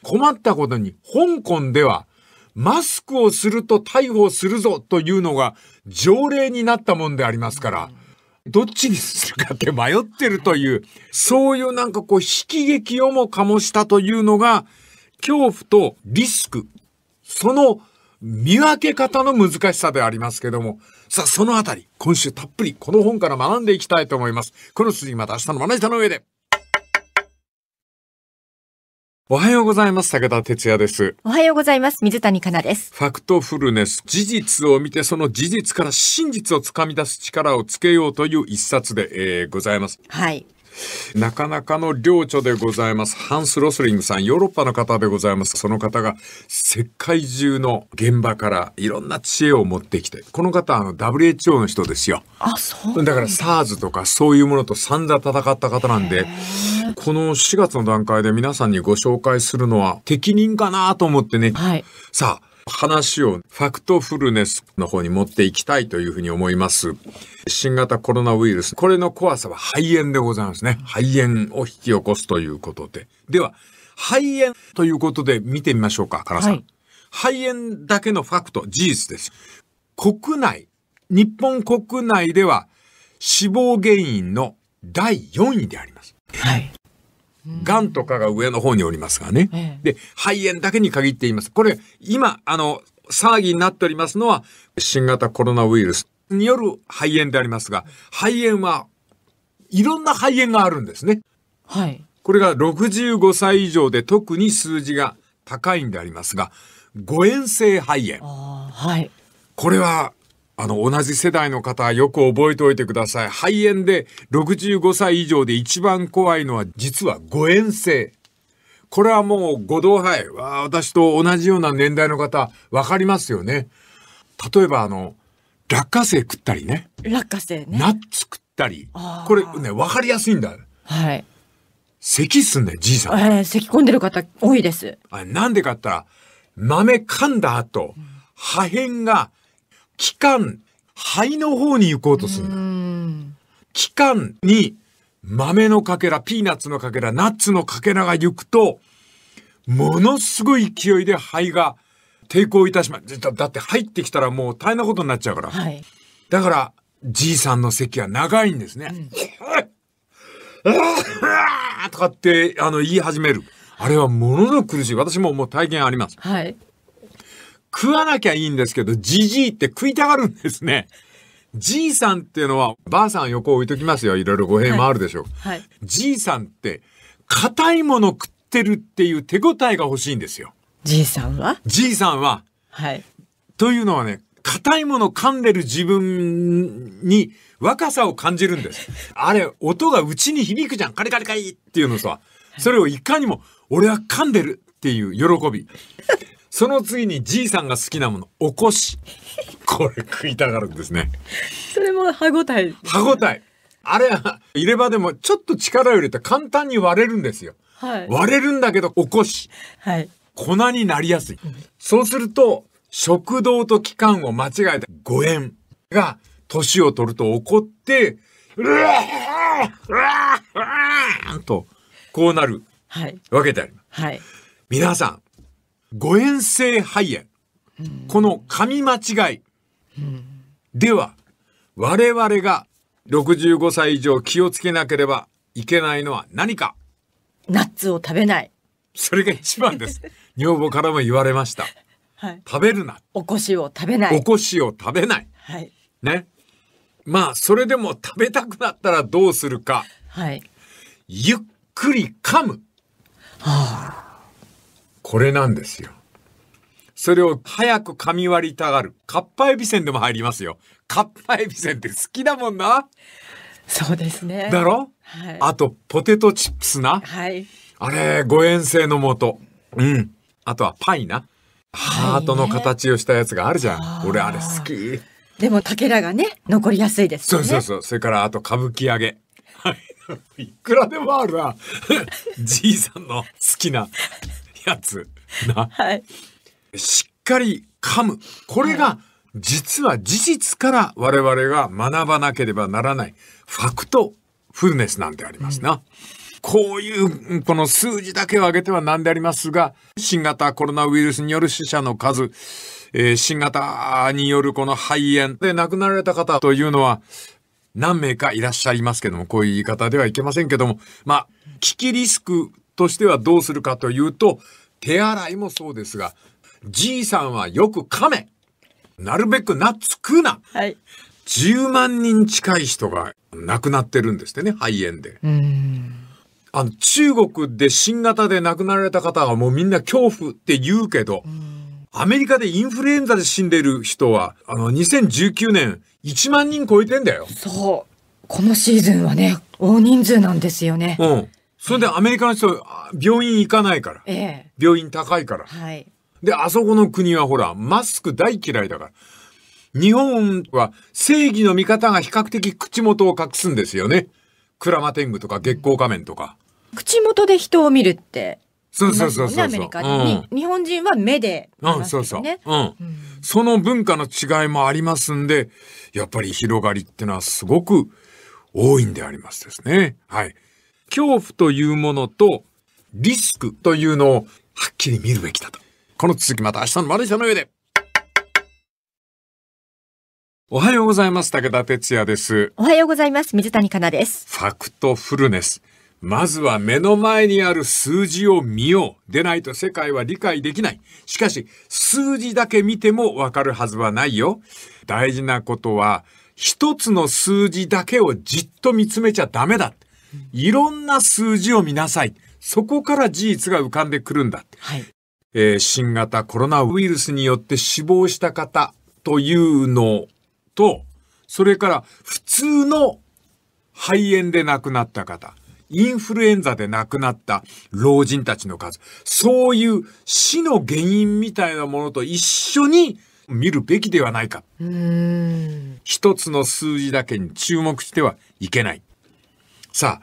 Speaker 1: 困ったことに、香港では、マスクをすると逮捕するぞというのが条例になったもんでありますから、どっちにするかって迷ってるという、そういうなんかこう、き劇をも醸したというのが、恐怖とリスク、その見分け方の難しさでありますけども、さあ、そのあたり、今週たっぷりこの本から学んでいきたいと思います。この続また明日のまな板の上で。おはようございます。武田哲也です。お
Speaker 2: はようございます。水谷香奈です。
Speaker 1: ファクトフルネス。事実を見て、その事実から真実をつかみ出す力をつけようという一冊で、えー、ございます。はい。なかなかの領著でございます。ハンス・ロスリングさん、ヨーロッパの方でございます。その方が世界中の現場からいろんな知恵を持ってきて、この方あの WHO の人ですよ。あ、そうだから SARS とかそういうものと散々戦った方なんで、この4月の段階で皆さんにご紹介するのは適任かなと思ってね。はい、さあ、話をファクトフルネスの方に持っていきたいというふうに思います。新型コロナウイルス、これの怖さは肺炎でございますね。肺炎を引き起こすということで。では、肺炎ということで見てみましょうか、唐さん。はい、肺炎だけのファクト、事実です。国内、日本国内では死亡原因の第4位であります。はい。がんとかが上の方におりますがね。ええ、で、肺炎だけに限っています。これ、今、あの、騒ぎになっておりますのは、新型コロナウイルスによる肺炎でありますが、肺炎はいろんな肺炎があるんですね。はい。これが65歳以上で特に数字が高いんでありますが、誤嚥性肺炎。はい。これはあの、同じ世代の方、よく覚えておいてください。肺炎で65歳以上で一番怖いのは、実は誤嚥性。これはもう、ご同輩、私と同じような年代の方、わかりますよね。例えば、あの、落花生食ったりね。
Speaker 2: 落花生ね。
Speaker 1: ナッツ食ったり。これね、わかりやすいんだ。はい。咳すんだよ、じいさん。
Speaker 2: えー、咳込んでる方多いで
Speaker 1: す。あなんでかったら、豆噛んだ後、破片が気管、肺の方に行こうとするんだ。気管に豆のかけら、ピーナッツのかけら、ナッツのかけらが行くと、ものすごい勢いで肺が抵抗いたします。だって入ってきたらもう大変なことになっちゃうから。はい、だから、じいさんの席は長いんですね。うん、とかって、あの、言い始める。あれはものすごく苦しい。私ももう体験あります。はい。食わなきゃいいんですけど、じじいって食いたがるんですね。じいさんっていうのは、ばあさん横置いときますよ。いろいろ語弊もあるでしょう。はい。じ、い、さんって、硬いもの食ってるっていう手応えが欲しいんですよ。じいさんはじいさんは。はい。というのはね、硬いもの噛んでる自分に若さを感じるんです。あれ、音がうちに響くじゃん。カリカリカリっていうのさ、それをいかにも、俺は噛んでるっていう喜び。その次にじいさんが好きなもの、おこし。これ食いたがるんですね。
Speaker 2: それも歯ごたえ。
Speaker 1: 歯ごたえ。あれは入れ歯でもちょっと力を入れて簡単に割れるんですよ。はい、割れるんだけどおこし。はい、粉になりやすい。そうすると、食堂と期間を間違えた誤縁が年を取ると怒って、うわ
Speaker 2: ーうわ
Speaker 1: ーとこうなるわけであります。はい、皆さん、誤嚥性肺炎、うん、この噛み間違い、うん、では我々が65歳以上気をつけなければいけないのは何か
Speaker 2: ナッツを食べない
Speaker 1: それが一番です女房からも言われました、はい、食べるな
Speaker 2: おこしを食べないお
Speaker 1: こしを食べない、はい、ねまあそれでも食べたくなったらどうするか、はい、ゆっくり噛む、はあこれなんですよ。それを早く噛み割りたがる。かっぱえびせんでも入りますよ。かっぱえびせんって好きだもんな。
Speaker 2: そうですね。だろ、はい、あ
Speaker 1: と、ポテトチップスな。はい。あれ、五円製のもと。うん。あとはパイな。ハートの形をしたやつがあるじゃん。はいね、俺あれ好き。で
Speaker 2: も、かけらがね、残りやすいですね。そうそう
Speaker 1: そう。それから、あと、歌舞伎揚げ。はい。いくらでもあるな。じいさんの好きな。やつな、はい、しっかり噛むこれが実は事実から我々が学ばなければならないファクトフルネスなんてありますな。うんこういう、この数字だけを挙げては何でありますが、新型コロナウイルスによる死者の数、えー、新型によるこの肺炎で亡くなられた方というのは、何名かいらっしゃいますけども、こういう言い方ではいけませんけども、まあ、危機リスクとしてはどうするかというと、手洗いもそうですが、じいさんはよく噛め。なるべくなつくな。はい。10万人近い人が亡くなってるんですってね、肺炎で。あの、中国で新型で亡くなられた方はもうみんな恐怖って言うけど、アメリカでインフルエンザで死んでる人は、あの、2019年1万人超えてんだよ。そう。こ
Speaker 2: のシーズンはね、大人数なんですよね。
Speaker 1: うん。それでアメリカの人、病院行かないから。ええ、病院高いから。はい。で、あそこの国はほら、マスク大嫌いだから。日本は正義の味方が比較的口元を隠すんですよね。クラマテングとか月光仮面とか。
Speaker 2: 口元で人を見るって。
Speaker 1: そうそうそうそう。アメリカに、
Speaker 2: 日本人は目で、うん、そうそう。う
Speaker 1: ん。その文化の違いもありますんで、やっぱり広がりってのはすごく多いんでありますですね。はい。恐怖というものとリスクというのをはっきり見るべきだと。この続きまた明日のマルシの上で。おはようございます。武田哲也です。
Speaker 2: おはようございます。水谷香奈です。
Speaker 1: ファクトフルネス。まずは目の前にある数字を見よう。でないと世界は理解できない。しかし、数字だけ見てもわかるはずはないよ。大事なことは、一つの数字だけをじっと見つめちゃダメだ。いろんな数字を見なさい。そこから事実が浮かんでくるんだ。はい、えー、新型コロナウイルスによって死亡した方というのと、それから普通の肺炎で亡くなった方、インフルエンザで亡くなった老人たちの数、そういう死の原因みたいなものと一緒に見るべきではないか。一つの数字だけに注目してはいけない。さあ、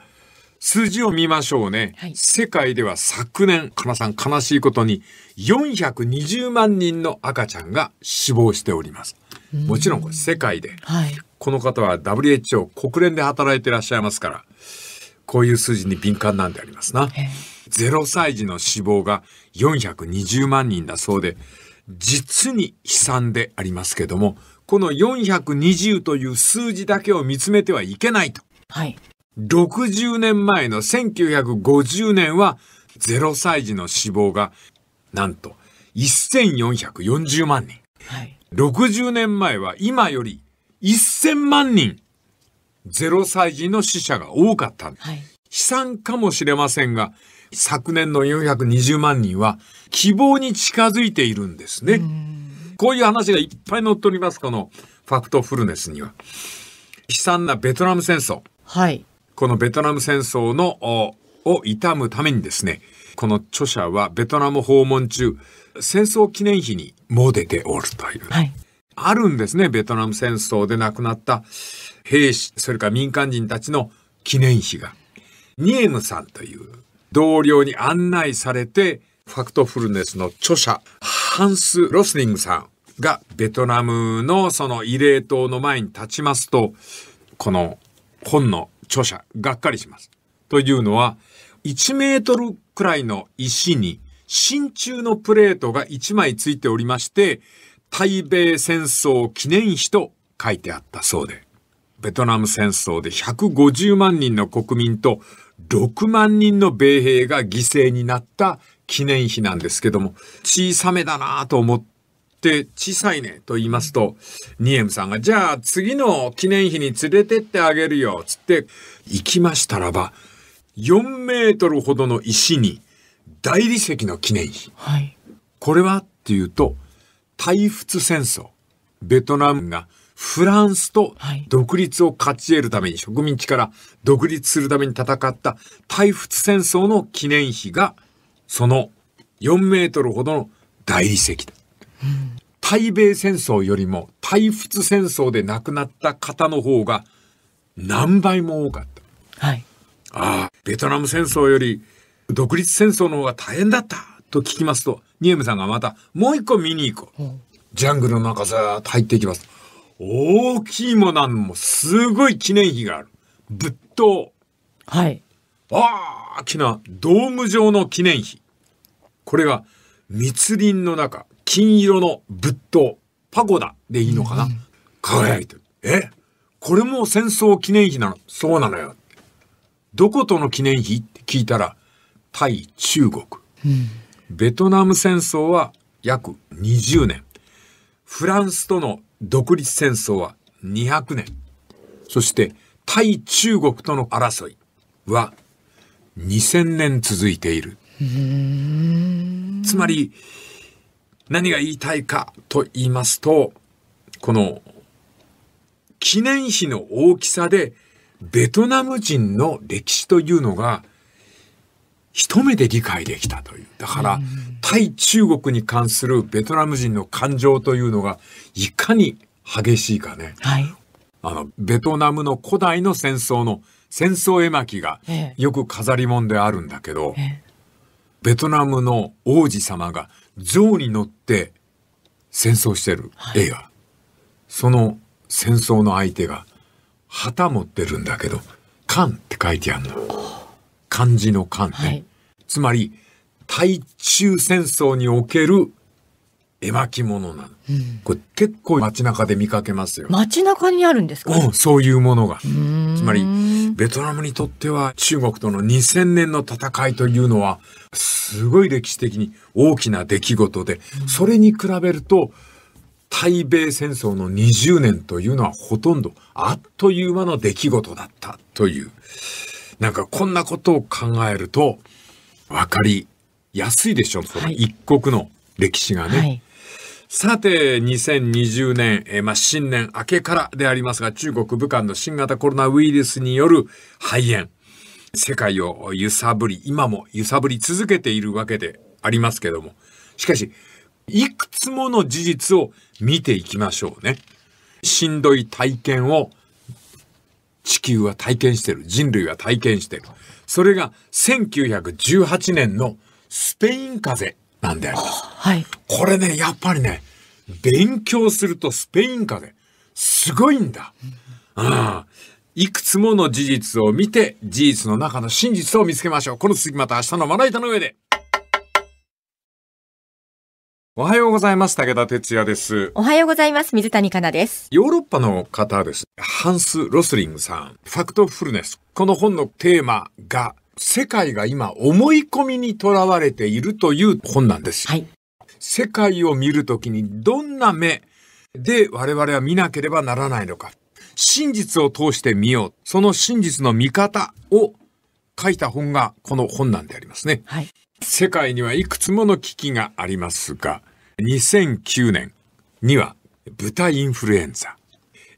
Speaker 1: 数字を見ましょうね。はい、世界では昨年、かなさん悲しいことに420万人の赤ちゃんが死亡しております。もちろんこれ世界で、はい、この方は WHO 国連で働いていらっしゃいますから、こういう数字に敏感なんでありますな。0歳児の死亡が420万人だそうで、実に悲惨でありますけども、この420という数字だけを見つめてはいけないと。はい、60年前の1950年は0歳児の死亡がなんと1440万人。はい、60年前は今より1000万人0歳児の死者が多かった。はい、悲惨かもしれませんが、昨年の420万人は希望に近づいているんですね。こういう話がいっぱい載っております、このファクトフルネスには。悲惨なベトナム戦争。はい。このベトナム戦争の、を悼むためにですね、この著者はベトナム訪問中、戦争記念碑にも出ておるという。はい、あるんですね、ベトナム戦争で亡くなった兵士、それから民間人たちの記念碑が。ニエムさんという同僚に案内されて、ファクトフルネスの著者、ハンス・ロスニングさんがベトナムのその慰霊塔の前に立ちますと、この本の著者、がっかりします。というのは、1メートルくらいの石に真鍮のプレートが1枚ついておりまして、対米戦争記念碑と書いてあったそうで、ベトナム戦争で150万人の国民と6万人の米兵が犠牲になった記念碑なんですけども、小さめだなと思ってって小さいねと言いますと、ニエムさんが、じゃあ次の記念碑に連れてってあげるよ、つって行きましたらば、4メートルほどの石に大理石の記念碑。はい、これはっていうと、大仏戦争。ベトナムがフランスと独立を勝ち得るために、植民地から独立するために戦った大仏戦争の記念碑が、その4メートルほどの大理石だ。対米戦争よりも対仏戦争で亡くなった方の方が何倍も多かった。はい、ああベトナム戦争より独立戦争の方が大変だったと聞きますとニエムさんがまたもう一個見に行こう。うん、ジャングルの中ずっと入っていきます。大きいもなんもすごい記念碑がある。仏塔。はい。大きなドーム状の記念碑。これが密林の中。金色の仏塔、パゴダでいいのかな、うん、輝いてる。えこれも戦争記念碑なのそうなのよ。どことの記念碑って聞いたら、対中国、うん。ベトナム戦争は約20年。フランスとの独立戦争は200年。そして対中国との争いは2000年続いている。つまり、何が言いたいかと言いますと、この記念碑の大きさでベトナム人の歴史というのが一目で理解できたという。だから、対中国に関するベトナム人の感情というのがいかに激しいかね。はい、あの、ベトナムの古代の戦争の戦争絵巻がよく飾り物であるんだけど、ベトナムの王子様が象に乗って戦争してる映画、はい、その戦争の相手が旗持ってるんだけど「漢」って書いてあるの漢字の漢ね、はい、つまり対中戦争における絵巻物なの、うん、これ結構街中で見かけますよ
Speaker 2: 街中にあるんですか
Speaker 1: そういうものがつまりベトナムにとっては中国との2000年の戦いというのはすごい歴史的に大きな出来事で、うん、それに比べると対米戦争の20年というのはほとんどあっという間の出来事だったというなんかこんなことを考えると分かりやすいでしょその一国の歴史がね。はいさて、2020年、えー、まあ、新年明けからでありますが、中国武漢の新型コロナウイルスによる肺炎、世界を揺さぶり、今も揺さぶり続けているわけでありますけども、しかし、いくつもの事実を見ていきましょうね。しんどい体験を地球は体験してる。人類は体験してる。それが1918年のスペイン風邪なんであはい。これね、やっぱりね、勉強するとスペイン風、すごいんだ。うん。いくつもの事実を見て、事実の中の真実を見つけましょう。この続きまた明日のまな板の上で。おはようございます。武田哲也です。
Speaker 2: おはようございます。水谷香奈です。
Speaker 1: ヨーロッパの方です。ハンス・ロスリングさん。ファクトフルネス。この本のテーマが、世界が今思い込みにとらわれているという本なんです。はい、世界を見るときにどんな目で我々は見なければならないのか。真実を通して見よう。その真実の見方を書いた本がこの本なんでありますね。はい、世界にはいくつもの危機がありますが、2009年には豚インフルエンザ、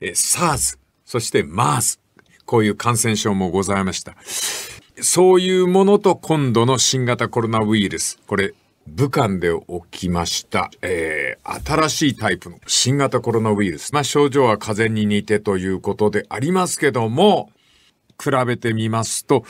Speaker 1: SARS、そして MERS、こういう感染症もございました。そういうものと今度の新型コロナウイルス、これ、武漢で起きました、えー、新しいタイプの新型コロナウイルス。まあ、症状は風邪に似てということでありますけども、比べてみますと、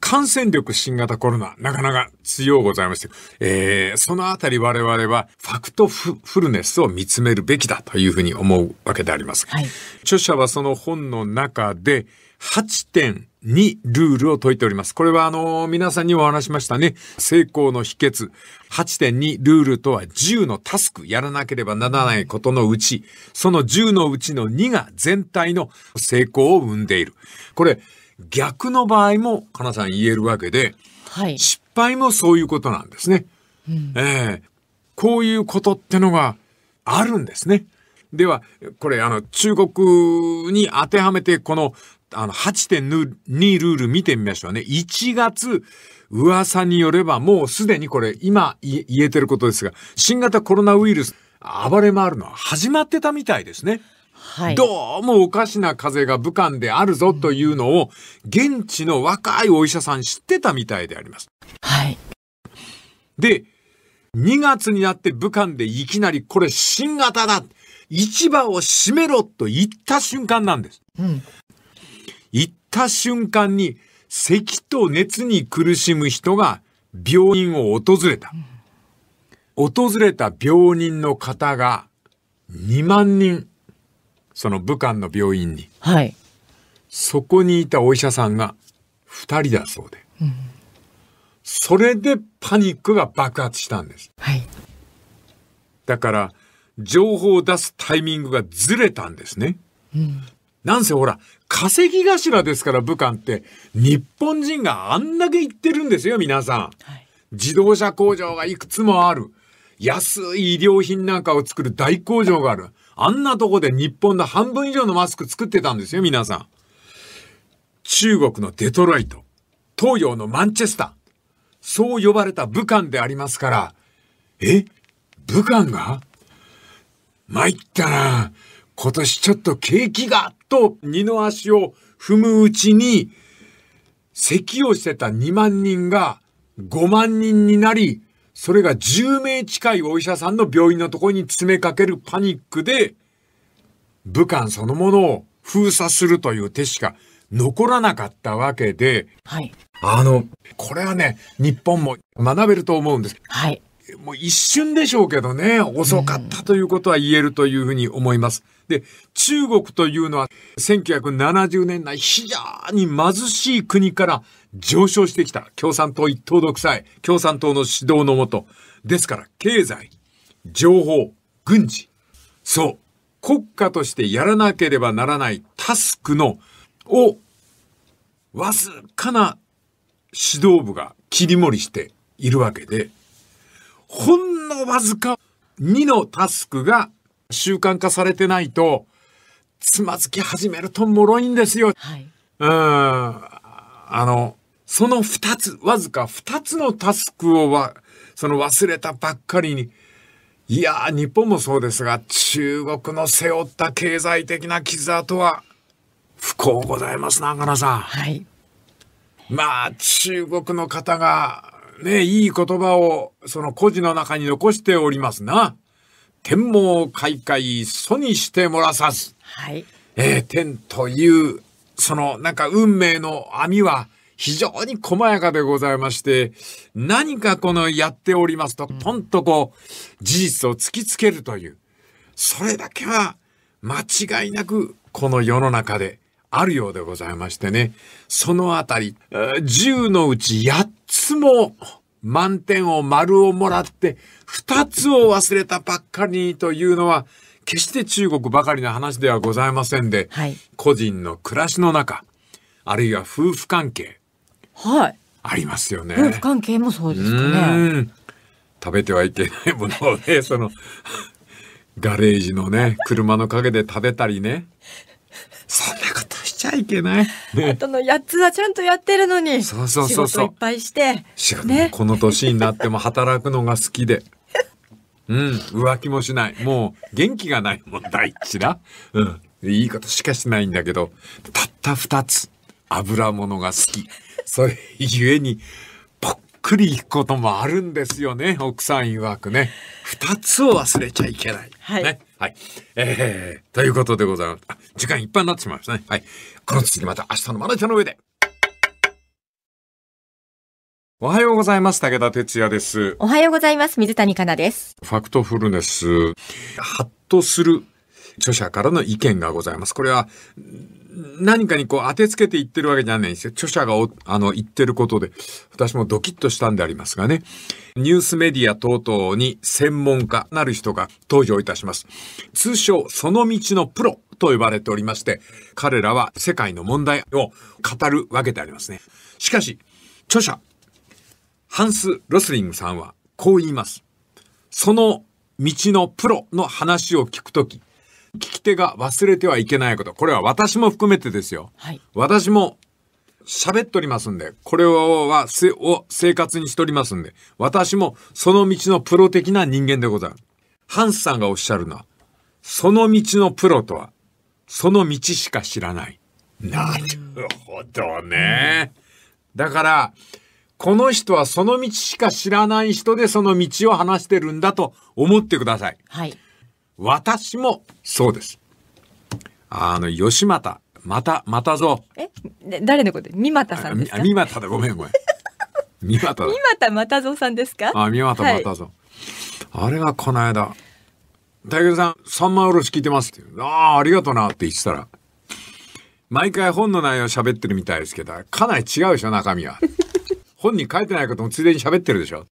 Speaker 1: 感染力新型コロナ、なかなか強うございまして、えー、そのあたり我々はファクトフルネスを見つめるべきだというふうに思うわけであります。はい、著者はその本の中で8.2ルールを解いております。これはあの、皆さんにお話しましたね。成功の秘訣。8.2ルールとは10のタスク、やらなければならないことのうち、その10のうちの2が全体の成功を生んでいる。これ、逆の場合も、かなさん言えるわけで、はい、失敗もそういうことなんですね。うん、えー、こういうことってのがあるんですね。では、これ、あの、中国に当てはめて、この、あの、8.2ルール見てみましょうね。1月、噂によれば、もうすでにこれ、今言えてることですが、新型コロナウイルス、暴れ回るのは始まってたみたいですね。はい、どうもおかしな風邪が武漢であるぞというのを、現地の若いお医者さん知ってたみたいであります。はい。で、2月になって武漢でいきなりこれ新型だ市場を閉めろと言った瞬間なんです。うん、行った瞬間に、咳と熱に苦しむ人が病院を訪れた。訪れた病人の方が2万人。その武漢の病院に、はい、そこにいたお医者さんが2人だそうで、うん、それでパニックが爆発したんです、はい、だから情報を出すタイミングがずれたんですね、うん、なんせほら稼ぎ頭ですから武漢って日本人があんだけ行ってるんですよ皆さん、はい、自動車工場がいくつもある安い医療品なんかを作る大工場があるあんなとこで日本の半分以上のマスク作ってたんですよ、皆さん。中国のデトロイト、東洋のマンチェスター、そう呼ばれた武漢でありますから、え武漢が参ったな。今年ちょっと景気が、と二の足を踏むうちに、咳をしてた2万人が5万人になり、それが10名近いお医者さんの病院のところに詰めかけるパニックで、武漢そのものを封鎖するという手しか残らなかったわけで、はい、あの、これはね、日本も学べると思うんです。はい。もう一瞬でしょうけどね、遅かったということは言えるというふうに思います。で、中国というのは1970年代非常に貧しい国から上昇してきた。共産党一党独裁、共産党の指導のもと。ですから、経済、情報、軍事。そう。国家としてやらなければならないタスクの、を、わずかな指導部が切り盛りしているわけで、ほんのわずか2のタスクが習慣化されてないと、つまずき始めると脆いんですよ。はい、うん。あの、その二つ、わずか二つのタスクをは、その忘れたばっかりに、いやー、日本もそうですが、中国の背負った経済的な傷跡は、不幸ございますな、中ナさん。はい。まあ、中国の方が、ね、いい言葉を、その故事の中に残しておりますな。天網開会、祖にしてもらさず。はい。えー、天という、その、なんか運命の網は、非常に細やかでございまして、何かこのやっておりますと、ポンとこう、事実を突きつけるという、それだけは間違いなくこの世の中であるようでございましてね、そのあたり、10のうち8つも満点を丸をもらって、2つを忘れたばっかりというのは、決して中国ばかりの話ではございませんで、はい、個人の暮らしの中、あるいは夫婦関係、はい。ありますよね。夫婦
Speaker 2: 関係もそうですかね。
Speaker 1: 食べてはいけないものをね、その、ガレージのね、車の陰で食べたりね。
Speaker 2: そんなことしちゃ
Speaker 1: いけない。ね、あと
Speaker 2: の8つはちゃんとやってるのに。そうそうそうそう。いっぱいして。
Speaker 1: 仕事、ね、この年になっても 働くのが好きで。うん、浮気もしない。もう元気がないもん、第一な。うん。いいことしかしないんだけど、たった2つ、油物が好き。それゆえに、ぽっくりいくこともあるんですよね、奥さん曰くね。二つを忘れちゃいけない。はい。ね、はい。えー、ということでございます。時間いっぱいになってしまいましたね。はい。この続きまた明日のマネージの上で。おはようございます。武田哲也です。お
Speaker 2: はようございます。水谷香奈です。
Speaker 1: ファクトフルネス、ハッとする著者からの意見がございます。これは、何かにこう当てつけて言ってるわけじゃないんですよ。著者があの言ってることで、私もドキッとしたんでありますがね。ニュースメディア等々に専門家なる人が登場いたします。通称、その道のプロと呼ばれておりまして、彼らは世界の問題を語るわけでありますね。しかし、著者、ハンス・ロスリングさんはこう言います。その道のプロの話を聞くとき、聞き手が忘れてはいけないこと。これは私も含めてですよ。はい、私も喋っておりますんで、これはせを生活にしておりますんで、私もその道のプロ的な人間でござる。ハンスさんがおっしゃるのは、その道のプロとは、その道しか知らない。なるほどね。だから、この人はその道しか知らない人でその道を話してるんだと思ってください。はい。私もそうです。あの、吉又、また、またぞ。
Speaker 2: え、誰のこと三股さんです
Speaker 1: か三股だ、ごめんごめん。三股だ。
Speaker 2: 三またぞさんですかあ、
Speaker 1: 三また蔵、はい。あれがこの間、大吉さん、三万おろし聞いてますって。ああ、ありがとうなって言ってたら、毎回本の内容喋ってるみたいですけど、かなり違うでしょ、中身は。本に書いてないこともついでに喋ってるでしょ。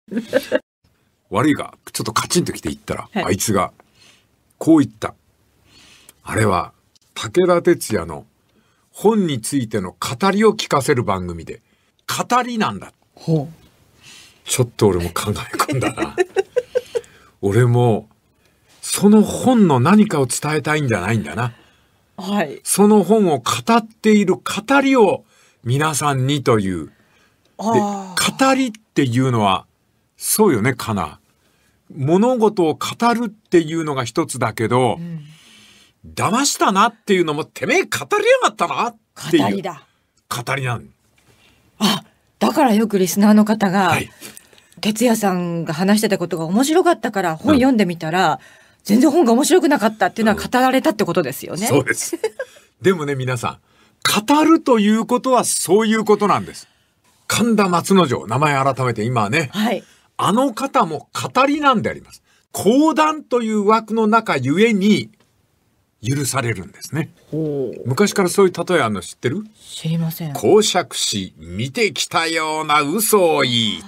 Speaker 1: 悪いか、ちょっとカチンと来て言ったら、はい、あいつが、こう言った。あれは、武田鉄矢の本についての語りを聞かせる番組で、語りなんだ。ほう。ちょっと俺も考え込んだな。俺も、その本の何かを伝えたいんじゃないんだな。はい。その本を語っている語りを皆さんにという。で、語りっていうのは、そうよね、かな。物事を語るっていうのが一つだけど、うん、騙したなっていうのも、てめえ語りやがったなっていう。語りだ。語りなん
Speaker 2: あ、だからよくリスナーの方が、はい、哲也さんが話してたことが面白かったから本読んでみたら、うん、全然本が面白くなかったっていうのは語られたってことですよね。うん、そうで
Speaker 1: す。でもね、皆さん、語るということはそういうことなんです。神田松之丞、名前改めて今はね、はい、あの方も語りなんであります。講談という枠の中ゆえに許されるんですね。昔からそういう例えあの知ってる
Speaker 2: 知りません。公
Speaker 1: 爵士、見てきたような嘘を言い。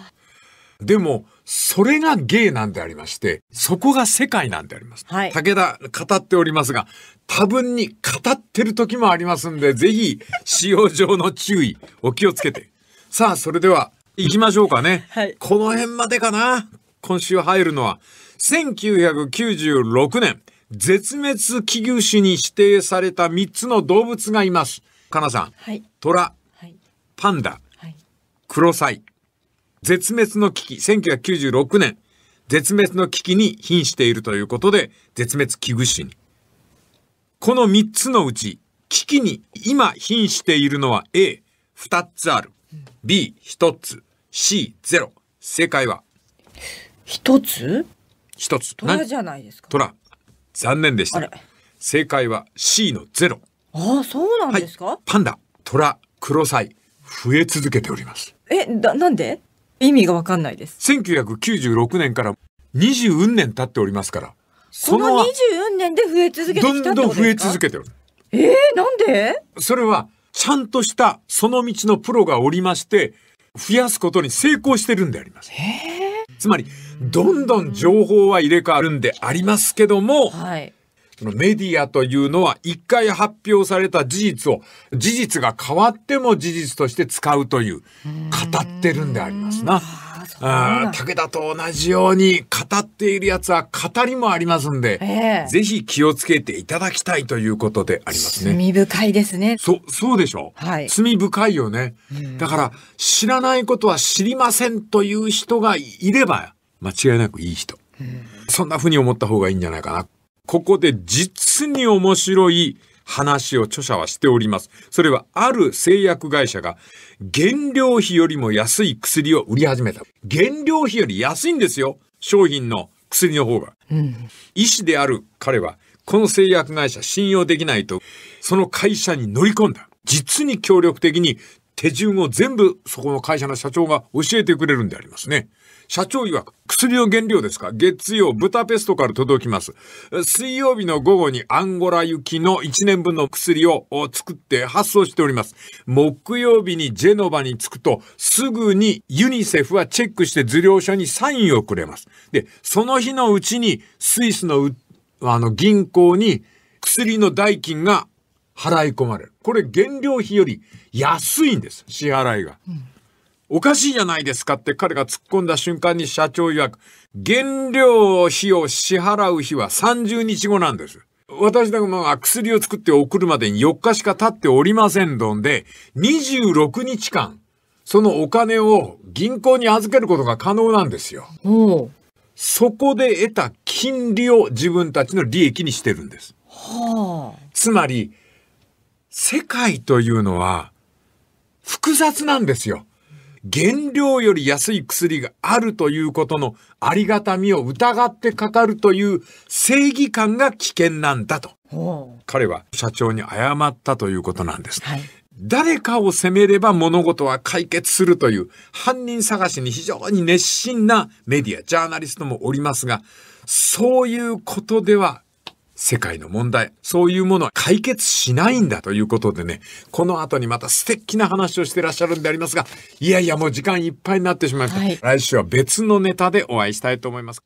Speaker 1: でも、それが芸なんでありまして、そこが世界なんであります。はい、武田語っておりますが、多分に語ってる時もありますんで、ぜひ、使用上の注意、お気をつけて。さあ、それでは、行きましょうかね。はい。この辺までかな今週入るのは、1996年、絶滅危惧種に指定された3つの動物がいます。かなさん。はい。虎、はい、パンダ、はい、クロサイ。絶滅の危機、1996年、絶滅の危機に瀕しているということで、絶滅危惧種に。この3つのうち、危機に今瀕しているのは A、2つある。B、1つ。C0。正解は一つ一つ。虎じゃないですか。虎。残念でした。正解は C の0。ああ、そうなんですか、はい、パンダ、虎、ラ、クロサイ、増え続けております。
Speaker 2: え、だ、なんで意味がわかんないで
Speaker 1: す。1996年から20運年経っておりますから。その20
Speaker 2: 運年で増え続けてどんどん増え続けて
Speaker 1: る。えー、なんでそれは、ちゃんとしたその道のプロがおりまして、増やすことに成功してるんであります。つまり、どんどん情報は入れ替わるんでありますけども、はい、そのメディアというのは一回発表された事実を、事実が変わっても事実として使うという、語ってるんでありますな。あ武田と同じように語っているやつは語りもありますんで、えー、ぜひ気をつけていただきたいということでありますね。罪深いですね。そ、そうでしょはい。罪深いよね。だから、知らないことは知りませんという人がいれば、間違いなくいい人。そんな風に思った方がいいんじゃないかな。ここで実に面白い話を著者はしております。それはある製薬会社が原料費よりも安い薬を売り始めた。原料費より安いんですよ。商品の薬の方が。うん、医師である彼は、この製薬会社信用できないと、その会社に乗り込んだ。実に協力的に手順を全部そこの会社の社長が教えてくれるんでありますね。社長曰く、薬の原料ですか月曜、ブタペストから届きます。水曜日の午後にアンゴラ行きの1年分の薬を作って発送しております。木曜日にジェノバに着くと、すぐにユニセフはチェックして受領書にサインをくれます。で、その日のうちにスイスのあの銀行に薬の代金が払い込まれる。これ原料費より安いんです、支払いが。うんおかしいじゃないですかって彼が突っ込んだ瞬間に社長曰く、原料費を支払う日は30日後なんです。私どもが薬を作って送るまでに4日しか経っておりませんので、26日間、そのお金を銀行に預けることが可能なんですよ。そこで得た金利を自分たちの利益にしてるんです。
Speaker 2: は
Speaker 1: あ、つまり、世界というのは複雑なんですよ。原料より安い薬があるということのありがたみを疑ってかかるという正義感が危険なんだと。彼は社長に謝ったということなんです。はい、誰かを責めれば物事は解決するという犯人探しに非常に熱心なメディア、ジャーナリストもおりますが、そういうことでは世界の問題、そういうものは解決しないんだということでね、この後にまた素敵な話をしてらっしゃるんでありますが、いやいやもう時間いっぱいになってしまいました。はい、来週は別のネタでお会いしたいと思います。